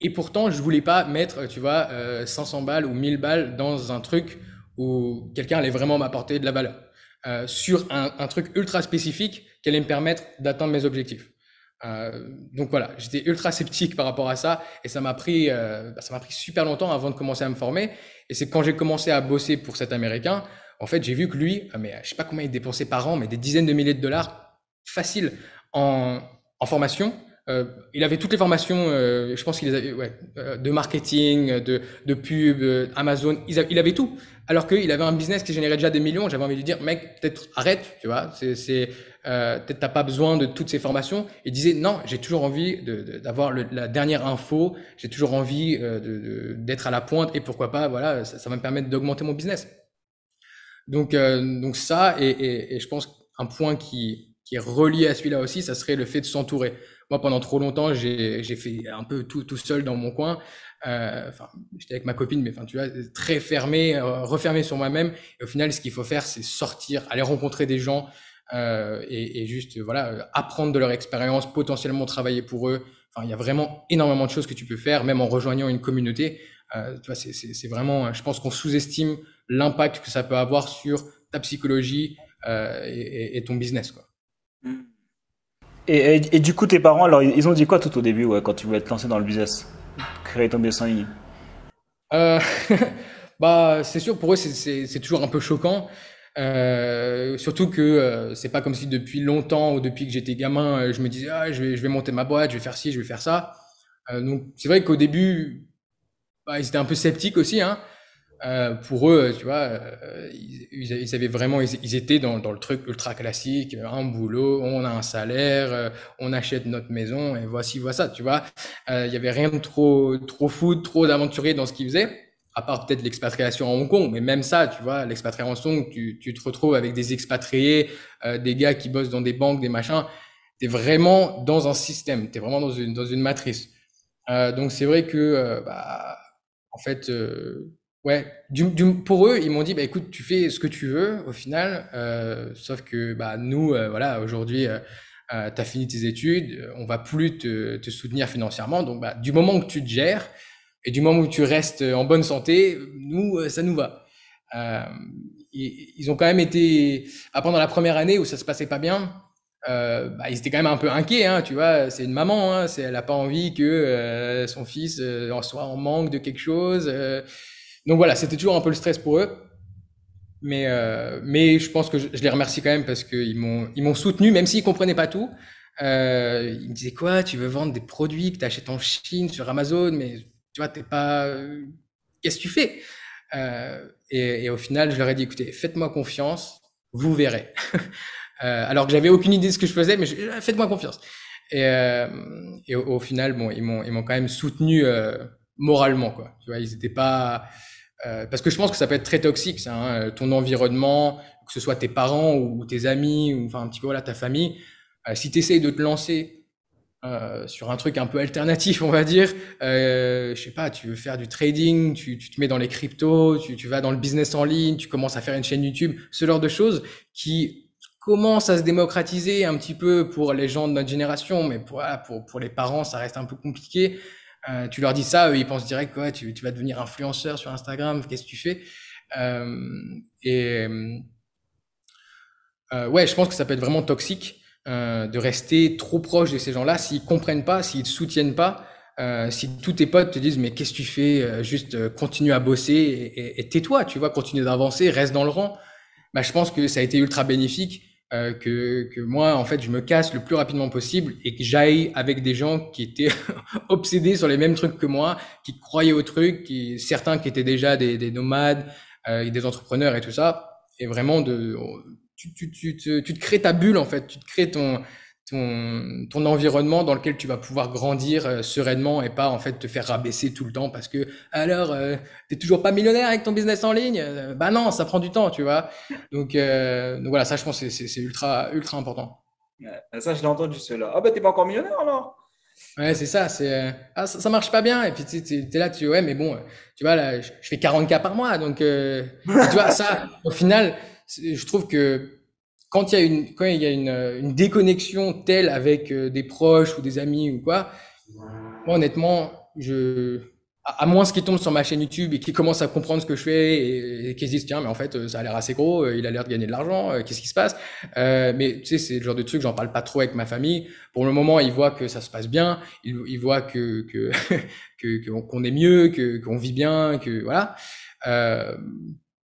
[SPEAKER 1] et pourtant, je voulais pas mettre, tu vois, 500 euh, balles ou 1000 balles dans un truc où quelqu'un allait vraiment m'apporter de la valeur sur un, un, truc ultra spécifique qui allait me permettre d'atteindre mes objectifs. donc voilà, j'étais ultra sceptique par rapport à ça et ça m'a pris, bah, ça m'a pris super longtemps avant de commencer à me former. Et c'est quand j'ai commencé à bosser pour cet Américain en fait, j'ai vu que lui, ah, mais euh, je sais pas combien il dépensait par an, mais des dizaines de milliers de dollars facile en, formation. Euh, il avait toutes les formations, euh, je pense qu'il avait, de marketing, de, de pub, Amazon, il avait, tout. Alors qu'il avait un business qui générait déjà des millions, j'avais envie de lui dire, mec, peut-être arrête, tu vois, c'est, c'est, peut-être t'as pas besoin de toutes ces formations. Il disait, non, j'ai toujours envie d'avoir la dernière info, j'ai toujours envie d'être à la pointe et pourquoi pas, voilà, ça va me permettre d'augmenter mon business. Donc, euh, donc ça, et, et, je pense qu'un point qui, qui est relié à celui-là aussi, ça serait le fait de s'entourer. Moi, pendant trop longtemps, j'ai fait un peu tout, tout seul dans mon coin. Euh, enfin, j'étais avec ma copine, mais enfin, tu vois, très fermé, euh, refermé sur moi-même. Et au final, ce qu'il faut faire, c'est sortir, aller rencontrer des gens euh, et, juste, voilà, apprendre de leur expérience, potentiellement travailler pour eux. Enfin, il y a vraiment énormément de choses que tu peux faire, même en rejoignant une communauté. tu vois, c'est vraiment, je pense qu'on sous-estime l'impact que ça peut avoir sur ta psychologie euh, et, ton business. Quoi.
[SPEAKER 2] Et, et, du coup, tes parents, alors, ils ont dit quoi tout au début quand tu voulais te lancer dans le business Créer ton business en ligne euh, bah, C'est
[SPEAKER 1] sûr, pour eux, c'est toujours un peu choquant. Euh, surtout que ce c'est pas comme si depuis longtemps ou depuis que j'étais gamin, je me disais ah, je, vais, je vais monter ma boîte, je vais faire ci, je vais faire ça. donc c'est vrai qu'au début, bah, ils étaient un peu sceptiques aussi, hein, euh, pour eux, tu vois, euh, ils, ils, avaient vraiment, ils, étaient dans, dans, le truc ultra classique, euh, un boulot, on a un salaire, on achète notre maison et voici, voici ça, tu vois. Il y avait rien de trop, trop fou, trop d'aventurier dans ce qu'ils faisaient, à part peut-être l'expatriation à Hong Kong, mais même ça, tu vois, l'expatriation tu, tu, te retrouves avec des expatriés, des gars qui bossent dans des banques, des machins. T'es vraiment dans un système, t'es vraiment dans une, dans une matrice. donc c'est vrai que, bah, en fait Ouais, du, pour eux, ils m'ont dit, bah, écoute, tu fais ce que tu veux au final, euh, sauf que bah, nous, euh, voilà, aujourd'hui, euh, euh tu as fini tes études, euh, on va plus te, te soutenir financièrement. Donc, bah, du moment que tu te gères et du moment où tu restes en bonne santé, nous, ça nous va. Ils, ils, ont quand même été, bah, pendant la première année où ça se passait pas bien, euh, bah, ils étaient quand même un peu inquiets, hein, tu vois. C'est une maman, hein, elle n'a pas envie que son fils euh, soit en manque de quelque chose. Donc voilà, c'était toujours un peu le stress pour eux. Mais, euh, mais je pense que je, les remercie quand même parce qu'ils m'ont, soutenu, même s'ils comprenaient pas tout. Euh, ils me disaient quoi, tu veux vendre des produits que tu achètes en Chine, sur Amazon, mais tu vois, t'es pas. Qu'est-ce que tu fais euh, et, au final, je leur ai dit écoutez, faites-moi confiance, vous verrez. alors que j'avais aucune idée de ce que je faisais, mais faites-moi confiance. Et, et au, final, bon, ils m'ont, quand même soutenu moralement, quoi. Tu vois, ils n'étaient pas. Euh, parce que je pense que ça peut être très toxique, hein, euh, ton environnement, que ce soit tes parents ou tes amis, ou enfin un petit peu voilà, ta famille. Euh, si tu essayes de te lancer sur un truc un peu alternatif, on va dire. Euh, je sais pas, tu veux faire du trading, tu, te mets dans les cryptos, tu, vas dans le business en ligne, tu commences à faire une chaîne YouTube, ce genre de choses qui commencent à se démocratiser un petit peu pour les gens de notre génération, mais pour, pour les parents, ça reste un peu compliqué. Euh, tu leur dis ça, ils pensent direct que tu, vas devenir influenceur sur Instagram, qu'est-ce que tu fais euh, Et euh, ouais, je pense que ça peut être vraiment toxique de rester trop proche de ces gens-là s'ils comprennent pas, s'ils te soutiennent pas. si tous tes potes te disent mais qu'est-ce que tu fais, juste continue à bosser et, tais-toi, tu vois, continue d'avancer, reste dans le rang. Bah, je pense que ça a été ultra bénéfique euh, que, que, moi, en fait, je me casse le plus rapidement possible et que j'aille avec des gens qui étaient obsédés sur les mêmes trucs que moi, qui croyaient au truc, qui, certains qui étaient déjà des, des nomades euh, et des entrepreneurs et tout ça. Et vraiment, de, tu, tu, tu, tu, te crées ta bulle, en fait, tu te crées ton, ton, ton environnement dans lequel tu vas pouvoir grandir euh, sereinement et pas en fait te faire rabaisser tout le temps parce que alors tu euh, t'es toujours pas millionnaire avec ton business en ligne euh, bah non ça prend du temps tu vois donc, donc voilà ça je pense c'est ultra ultra important
[SPEAKER 2] ça je l'ai entendu cela ah oh, bah t'es pas encore millionnaire alors
[SPEAKER 1] Ouais, c'est ça, c'est ah, ça, marche pas bien. Et puis tu es, là, tu ouais, mais bon, tu vois, là, je, fais 40K par mois. Donc, tu vois, ça, au final, je trouve que quand il y a une, quand il y a une, euh, une déconnexion telle avec euh, des proches ou des amis ou quoi, moi, honnêtement, je, à, moins moins qui tombe sur ma chaîne YouTube et qu'ils commencent à comprendre ce que je fais et, qu'ils se disent tiens mais en fait euh, ça a l'air assez gros, il a l'air de gagner de l'argent, qu'est-ce qui se passe euh, Mais tu sais c'est le genre de truc j'en parle pas trop avec ma famille. Pour le moment ils voient que ça se passe bien, ils, ils voient que que qu'on est mieux, que qu'on vit bien, que voilà. Euh,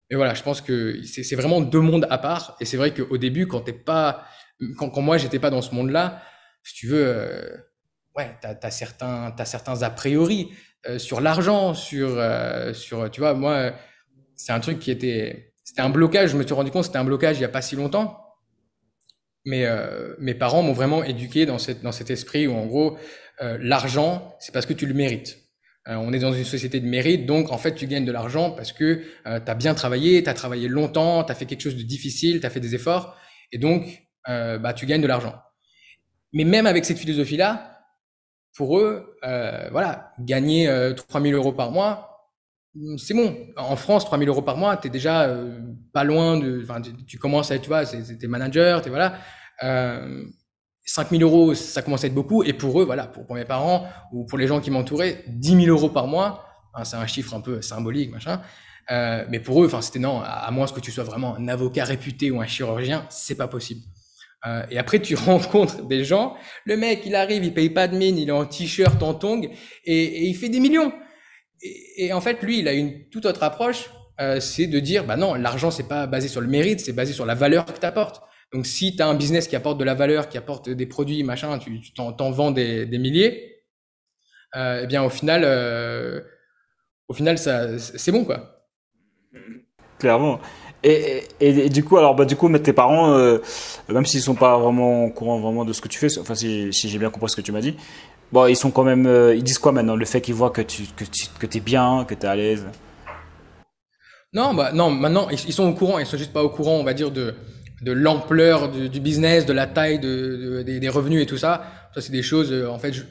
[SPEAKER 1] mais voilà, je pense que c'est vraiment deux mondes à part. Et c'est vrai qu'au début, quand t'es pas, quand, moi j'étais pas dans ce monde-là, si tu veux, euh, ouais, as certains, as certains a priori euh, sur l'argent, sur, euh, sur, tu vois, moi, c'est un truc qui était, c'était un blocage. Je me suis rendu compte, c'était un blocage il y a pas si longtemps. Mais euh, mes parents m'ont vraiment éduqué dans cette, dans cet esprit où en gros, l'argent, c'est parce que tu le mérites. Euh, on est dans une société de mérite, donc en fait tu gagnes de l'argent parce que euh, tu as bien travaillé, tu as travaillé longtemps, tu as fait quelque chose de difficile, tu as fait des efforts, et donc euh, bah, tu gagnes de l'argent. Mais même avec cette philosophie-là, pour eux, voilà, gagner 3000 euros par mois, mm, c'est bon. En France, 3000 euros par mois, tu es déjà pas loin de... Tu, tu, commences à être, tu vois, tu es, manager, es, voilà. 000 euros, ça commence à être beaucoup. Et pour eux, voilà, pour, mes parents ou pour les gens qui m'entouraient, 10 000 euros par mois, hein, c'est un chiffre un peu symbolique, machin. Euh, mais pour eux, enfin, c'était non, à, moins que tu sois vraiment un avocat réputé ou un chirurgien, c'est pas possible. Euh, et après, tu rencontres des gens. Le mec, il arrive, il paye pas de mine, il est en t-shirt, en tongs, et, il fait des millions. Et, en fait, lui, il a une toute autre approche. Euh, c'est de dire, bah non, l'argent, c'est pas basé sur le mérite, c'est basé sur la valeur que tu apportes. Donc, si tu as un business qui apporte de la valeur, qui apporte des produits, machin, tu t'en vends des, milliers, euh, eh bien, au final, euh, au final, ça, c'est bon, quoi.
[SPEAKER 2] Clairement. Et, et, du coup, alors, bah, du coup, mais tes parents, euh, même s'ils sont pas vraiment au courant vraiment de ce que tu fais, enfin, si, j'ai bien compris ce que tu m'as dit, bon, ils sont quand même, ils disent quoi maintenant, le fait qu'ils voient que tu, que tu, que tu bien, que es à l'aise.
[SPEAKER 1] Non, bah, non, maintenant, ils, ils, sont au courant, ils sont juste pas au courant, on va dire, de, de l'ampleur du, du, business, de la taille de, des, revenus et tout ça. Ça, c'est des choses, euh, en fait, je,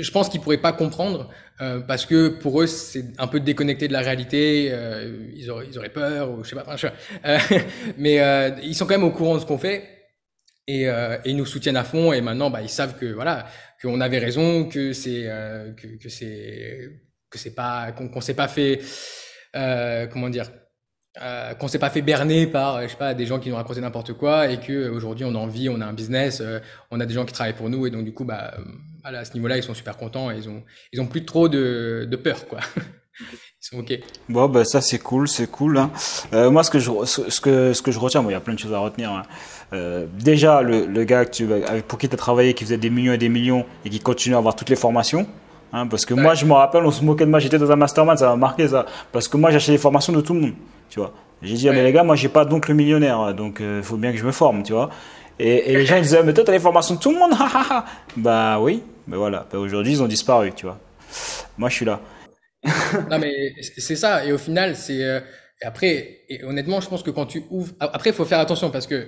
[SPEAKER 1] je pense qu'ils pourraient pas comprendre euh, parce que pour eux, c'est un peu déconnecté de la réalité. Euh, ils, auraient, ils auraient peur ou je sais pas. sais pas. mais ils sont quand même au courant de ce qu'on fait. Et, et, ils nous soutiennent à fond et maintenant bah, ils savent que voilà qu'on avait raison que c'est que, que c'est que c'est pas qu'on s'est pas fait comment dire euh, qu'on s'est pas fait berner par euh, pas des gens qui nous racontaient n'importe quoi et que euh, aujourd'hui on a envie, on a un business, on a des gens qui travaillent pour nous et donc du coup bah à ce niveau-là ils sont super contents ils ont plus trop de, peur quoi. ils sont ok.
[SPEAKER 2] Bon bah, ça c'est cool, c'est cool. Hein. moi ce que je ce que je retiens, il y a plein de choses à retenir. Hein. déjà le, gars que tu, pour qui tu as travaillé, qui faisait des millions et des millions et qui continue à avoir toutes les formations. Hein, parce que moi, je me rappelle, on se moquait de moi, j'étais dans un mastermind, ça m'a marqué ça. Parce que moi, j'achetais les formations de tout le monde tu vois. J'ai dit, ah, mais les gars, moi, j'ai pas le millionnaire, hein, donc il euh, faut bien que je me forme, tu vois. Et, les gens, ils disaient, ah, mais toi, t'as les formations de tout le monde, Bah oui, mais bah, voilà. Bah, aujourd'hui, ils ont disparu, tu vois. Moi, je suis là.
[SPEAKER 1] non, mais c'est ça. Et au final, c'est. Euh, après, et honnêtement, je pense que quand tu ouvres. Après, il faut faire attention parce que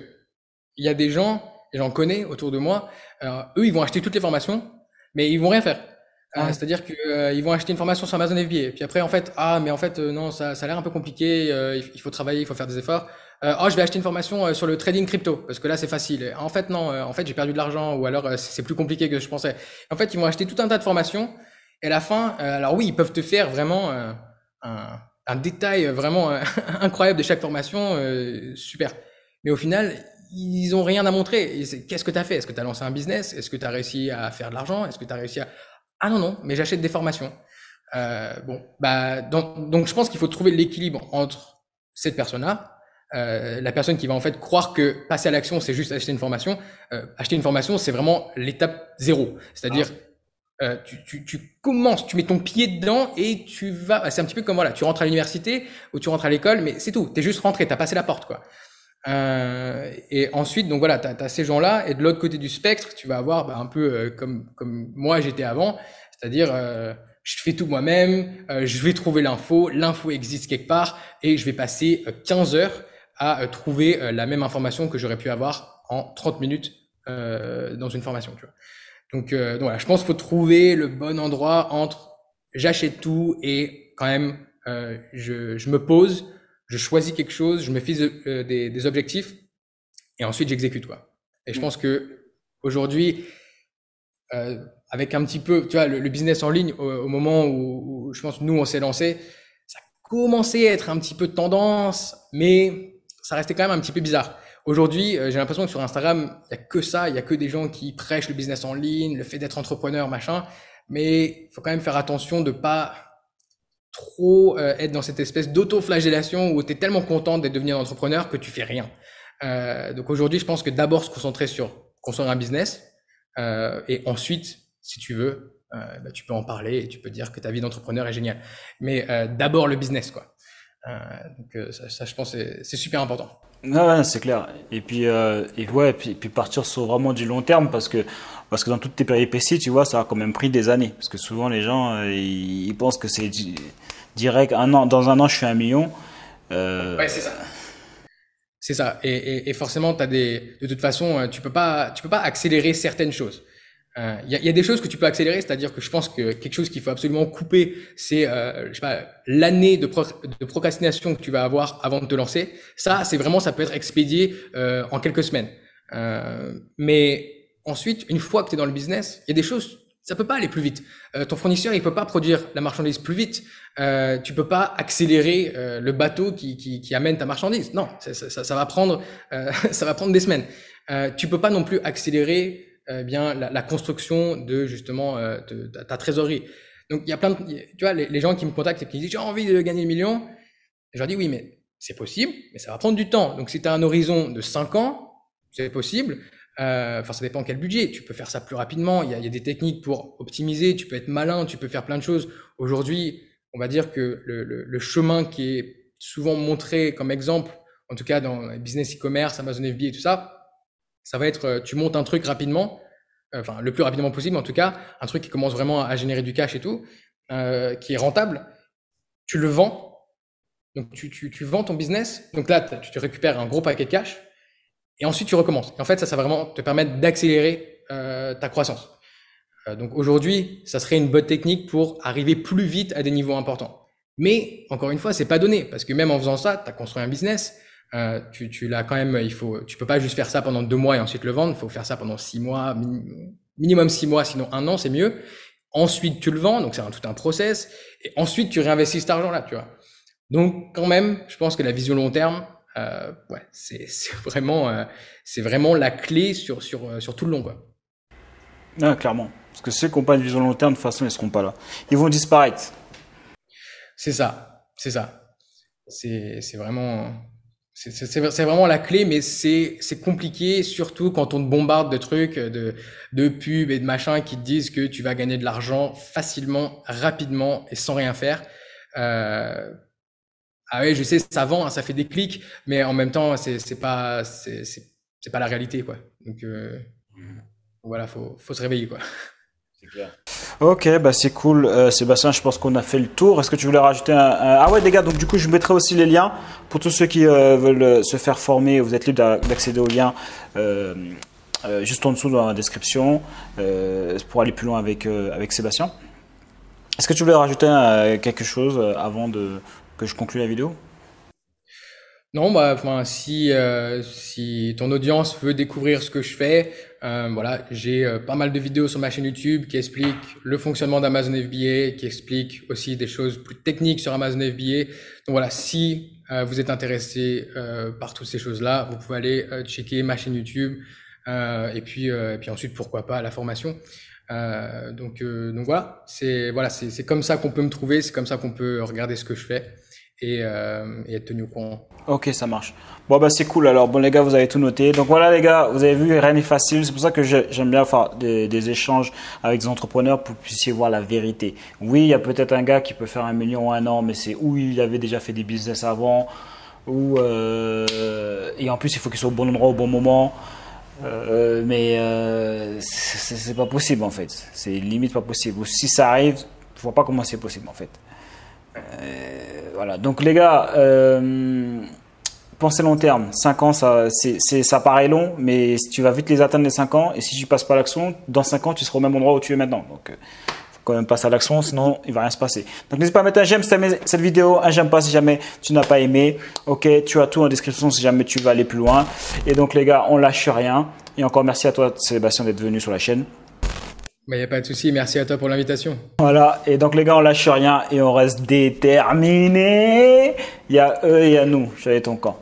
[SPEAKER 1] il y a des gens, j'en connais autour de moi, euh, eux, ils vont acheter toutes les formations, mais ils vont rien faire. Euh, c'est-à-dire qu'ils euh, vont acheter une formation sur Amazon FBA, puis après en fait, ah mais en fait euh, non, ça, ça a l'air un peu compliqué, euh, il faut travailler, il faut faire des efforts. Ah, oh, je vais acheter une formation sur le trading crypto parce que là c'est facile. en fait non, en fait j'ai perdu de l'argent ou alors c'est plus compliqué que je pensais. En fait ils vont acheter tout un tas de formations et à la fin, alors oui ils peuvent te faire vraiment un, un, détail vraiment incroyable de chaque formation, super. Mais au final ils ont rien à montrer. Qu'est-ce que tu as fait Est-ce que tu as lancé un business Est-ce que tu as réussi à faire de l'argent Est-ce que tu as réussi à ah non, non, mais j'achète des formations. Euh, bon, bah, donc, je pense qu'il faut trouver l'équilibre entre cette personne-là, euh, la personne qui va en fait croire que passer à l'action, c'est juste acheter une formation. Euh, acheter une formation, c'est vraiment l'étape zéro. C'est-à-dire, ah. euh, tu, tu, tu, commences, tu mets ton pied dedans et tu vas. C'est un petit peu comme voilà, tu rentres à l'université ou tu rentres à l'école, mais c'est tout. tu es juste rentré, tu as passé la porte, quoi. Euh, et ensuite, donc voilà, tu as, ces gens-là, et de l'autre côté du spectre, tu vas avoir bah, un peu euh, comme, comme moi j'étais avant, c'est-à-dire euh, je fais tout moi-même, je vais trouver l'info, l'info existe quelque part, et je vais passer 15 heures à trouver la même information que j'aurais pu avoir en 30 minutes dans une formation. Tu vois. Donc, donc voilà, je pense qu'il faut trouver le bon endroit entre j'achète tout et quand même je, je me pose, je choisis quelque chose, je me fixe euh, des, objectifs et ensuite j'exécute. Quoi. Et je mm. pense que aujourd'hui, euh, avec un petit peu, tu vois, le, business en ligne, au, moment où, je pense nous on s'est lancé, ça commençait à être un petit peu de tendance, mais ça restait quand même un petit peu bizarre. Aujourd'hui, euh, j'ai l'impression que sur Instagram, il n'y a que ça, il n'y a que des gens qui prêchent le business en ligne, le fait d'être entrepreneur, machin. Mais il faut quand même faire attention de pas trop euh, être dans cette espèce d'auto-flagellation où tu es tellement content d'être un entrepreneur que tu fais rien. Euh, donc aujourd'hui, je pense que d'abord se concentrer sur construire un business euh, et ensuite, si tu veux, bah, tu peux en parler et tu peux dire que ta vie d'entrepreneur est géniale. Mais d'abord le business, quoi. donc ça, je pense, c'est super important.
[SPEAKER 2] c'est clair. Et puis, et ouais, puis, et puis partir sur vraiment du long terme parce que parce que dans toutes tes péripéties, tu vois, ça a quand même pris des années. Parce que souvent, les gens, euh, ils, pensent que c'est direct. Un an, dans un an, je suis un million. Euh... Ouais,
[SPEAKER 1] c'est ça. C'est ça. Et, forcément, as des... de toute façon, euh, tu peux pas, tu peux pas accélérer certaines choses. Il euh, y, a des choses que tu peux accélérer, c'est-à-dire que je pense que quelque chose qu'il faut absolument couper, c'est l'année de, de, procrastination que tu vas avoir avant de te lancer. Ça, c'est vraiment, ça peut être expédié en quelques semaines. mais Ensuite, une fois que tu es dans le business, il y a des choses, ça peut pas aller plus vite. Euh, ton fournisseur, il peut pas produire la marchandise plus vite. Euh, tu peux pas accélérer euh, le bateau qui, amène ta marchandise. Non, ça, va prendre, euh, ça va prendre des semaines. tu peux pas non plus accélérer bien la, construction de justement ta trésorerie. Donc il y a plein de, tu vois, les, gens qui me contactent et qui disent j'ai envie de gagner le million. Je leur dis oui, mais c'est possible, mais ça va prendre du temps. Donc si tu as un horizon de 5 ans, c'est possible. Euh, enfin, ça dépend quel budget. Tu peux faire ça plus rapidement. Il y, a, des techniques pour optimiser. Tu peux être malin. Tu peux faire plein de choses. Aujourd'hui, on va dire que le, chemin qui est souvent montré comme exemple, en tout cas dans les business e-commerce, Amazon FB et tout ça, ça va être euh, tu montes un truc rapidement, euh, enfin le plus rapidement possible en tout cas, un truc qui commence vraiment à, générer du cash et tout, qui est rentable, tu le vends, donc tu, vends ton business, donc là tu, te récupères un gros paquet de cash, et ensuite tu recommences. en fait, ça, ça va vraiment te permettre d'accélérer euh, ta croissance. Euh, donc aujourd'hui, ça serait une bonne technique pour arriver plus vite à des niveaux importants. Mais encore une fois, c'est pas donné parce que même en faisant ça, tu as construit un business. Euh, tu, tu l'as quand même, il faut, tu peux pas juste faire ça pendant deux mois et ensuite le vendre. Il faut faire ça pendant six mois, minimum six mois, sinon un an, c'est mieux. Ensuite, tu le vends, donc c'est un, tout un process. Et ensuite, tu réinvestis cet argent-là, tu vois. Donc, quand même, je pense que la vision long terme, euh, ouais, c'est vraiment, euh, c'est vraiment la clé sur, sur, euh, sur tout le long. Quoi.
[SPEAKER 2] Ah, clairement. Parce que ceux qui n'ont pas une vision long terme, de toute façon, ils ne seront pas là. Ils vont disparaître. C'est ça. C'est ça. C'est vraiment.
[SPEAKER 1] C'est vraiment la clé, mais c'est compliqué, surtout quand on te bombarde de trucs, de, de pubs et de machins qui te disent que tu vas gagner de l'argent facilement, rapidement et sans rien faire. Ah oui, je sais, ça vend, hein, ça fait des clics, mais en même temps, c'est, c'est pas, c'est, c'est, pas la réalité, quoi. Donc, euh, voilà, faut, faut se réveiller, quoi.
[SPEAKER 2] Ok, bah c'est cool, euh, Sébastien. Je pense qu'on a fait le tour. Est-ce que tu voulais rajouter un, Ah ouais, les gars. Donc du coup, je mettrai aussi les liens pour tous ceux qui euh, veulent se faire former. Vous êtes libre d'accéder aux liens juste en dessous dans la description pour aller plus loin avec avec Sébastien. Est-ce que tu voulais rajouter quelque chose avant de, que je conclue la vidéo
[SPEAKER 1] non, bah, enfin, si, euh, si ton audience veut découvrir ce que je fais, euh, voilà, j'ai euh, pas mal de vidéos sur ma chaîne YouTube qui expliquent le fonctionnement d'Amazon FBA, qui expliquent aussi des choses plus techniques sur Amazon FBA. Donc voilà, si vous êtes intéressé par toutes ces choses-là, vous pouvez aller checker ma chaîne YouTube et puis puis ensuite pourquoi pas la formation. donc donc voilà, c'est voilà, c'est comme ça qu'on peut me trouver, c'est comme ça qu'on peut regarder ce que je fais et, euh, et, être tenu au courant. Ok,
[SPEAKER 2] ça marche. Bon, bah, c'est cool. Alors, bon, les gars, vous avez tout noté. Donc, voilà, les gars, vous avez vu, rien n'est facile. C'est pour ça que j'aime bien faire des, échanges avec des entrepreneurs pour que vous puissiez voir la vérité. Oui, il y a peut-être un gars qui peut faire un million en un an, mais c'est où il avait déjà fait des business avant, ou. Euh, et en plus, il faut qu'il soit au bon endroit au bon moment. Euh, mais euh, c'est pas possible en fait. C'est limite pas possible. si ça arrive, je vois pas comment c'est possible en fait. Euh, voilà, donc les gars, euh, pensez long terme. 5 ans, ça, ça paraît long, mais tu vas vite les atteindre les 5 ans. Et si tu passes pas l'action, dans 5 ans, tu seras au même endroit où tu es maintenant. Donc, euh, faut quand même passer à l'action, sinon il va rien se passer. Donc, n'hésite pas à mettre un j'aime si tu aimé cette vidéo, un j'aime pas si jamais tu n'as pas aimé. Ok, tu as tout en description si jamais tu veux aller plus loin. Et donc, les gars, on lâche rien. Et encore merci à toi, Sébastien, d'être venu sur la chaîne.
[SPEAKER 1] Il bah, n'y a pas de souci, merci à toi pour l'invitation.
[SPEAKER 2] Voilà, et donc les gars, on lâche rien et on reste déterminés. Il y a eux et il y a nous, j'avais ton camp.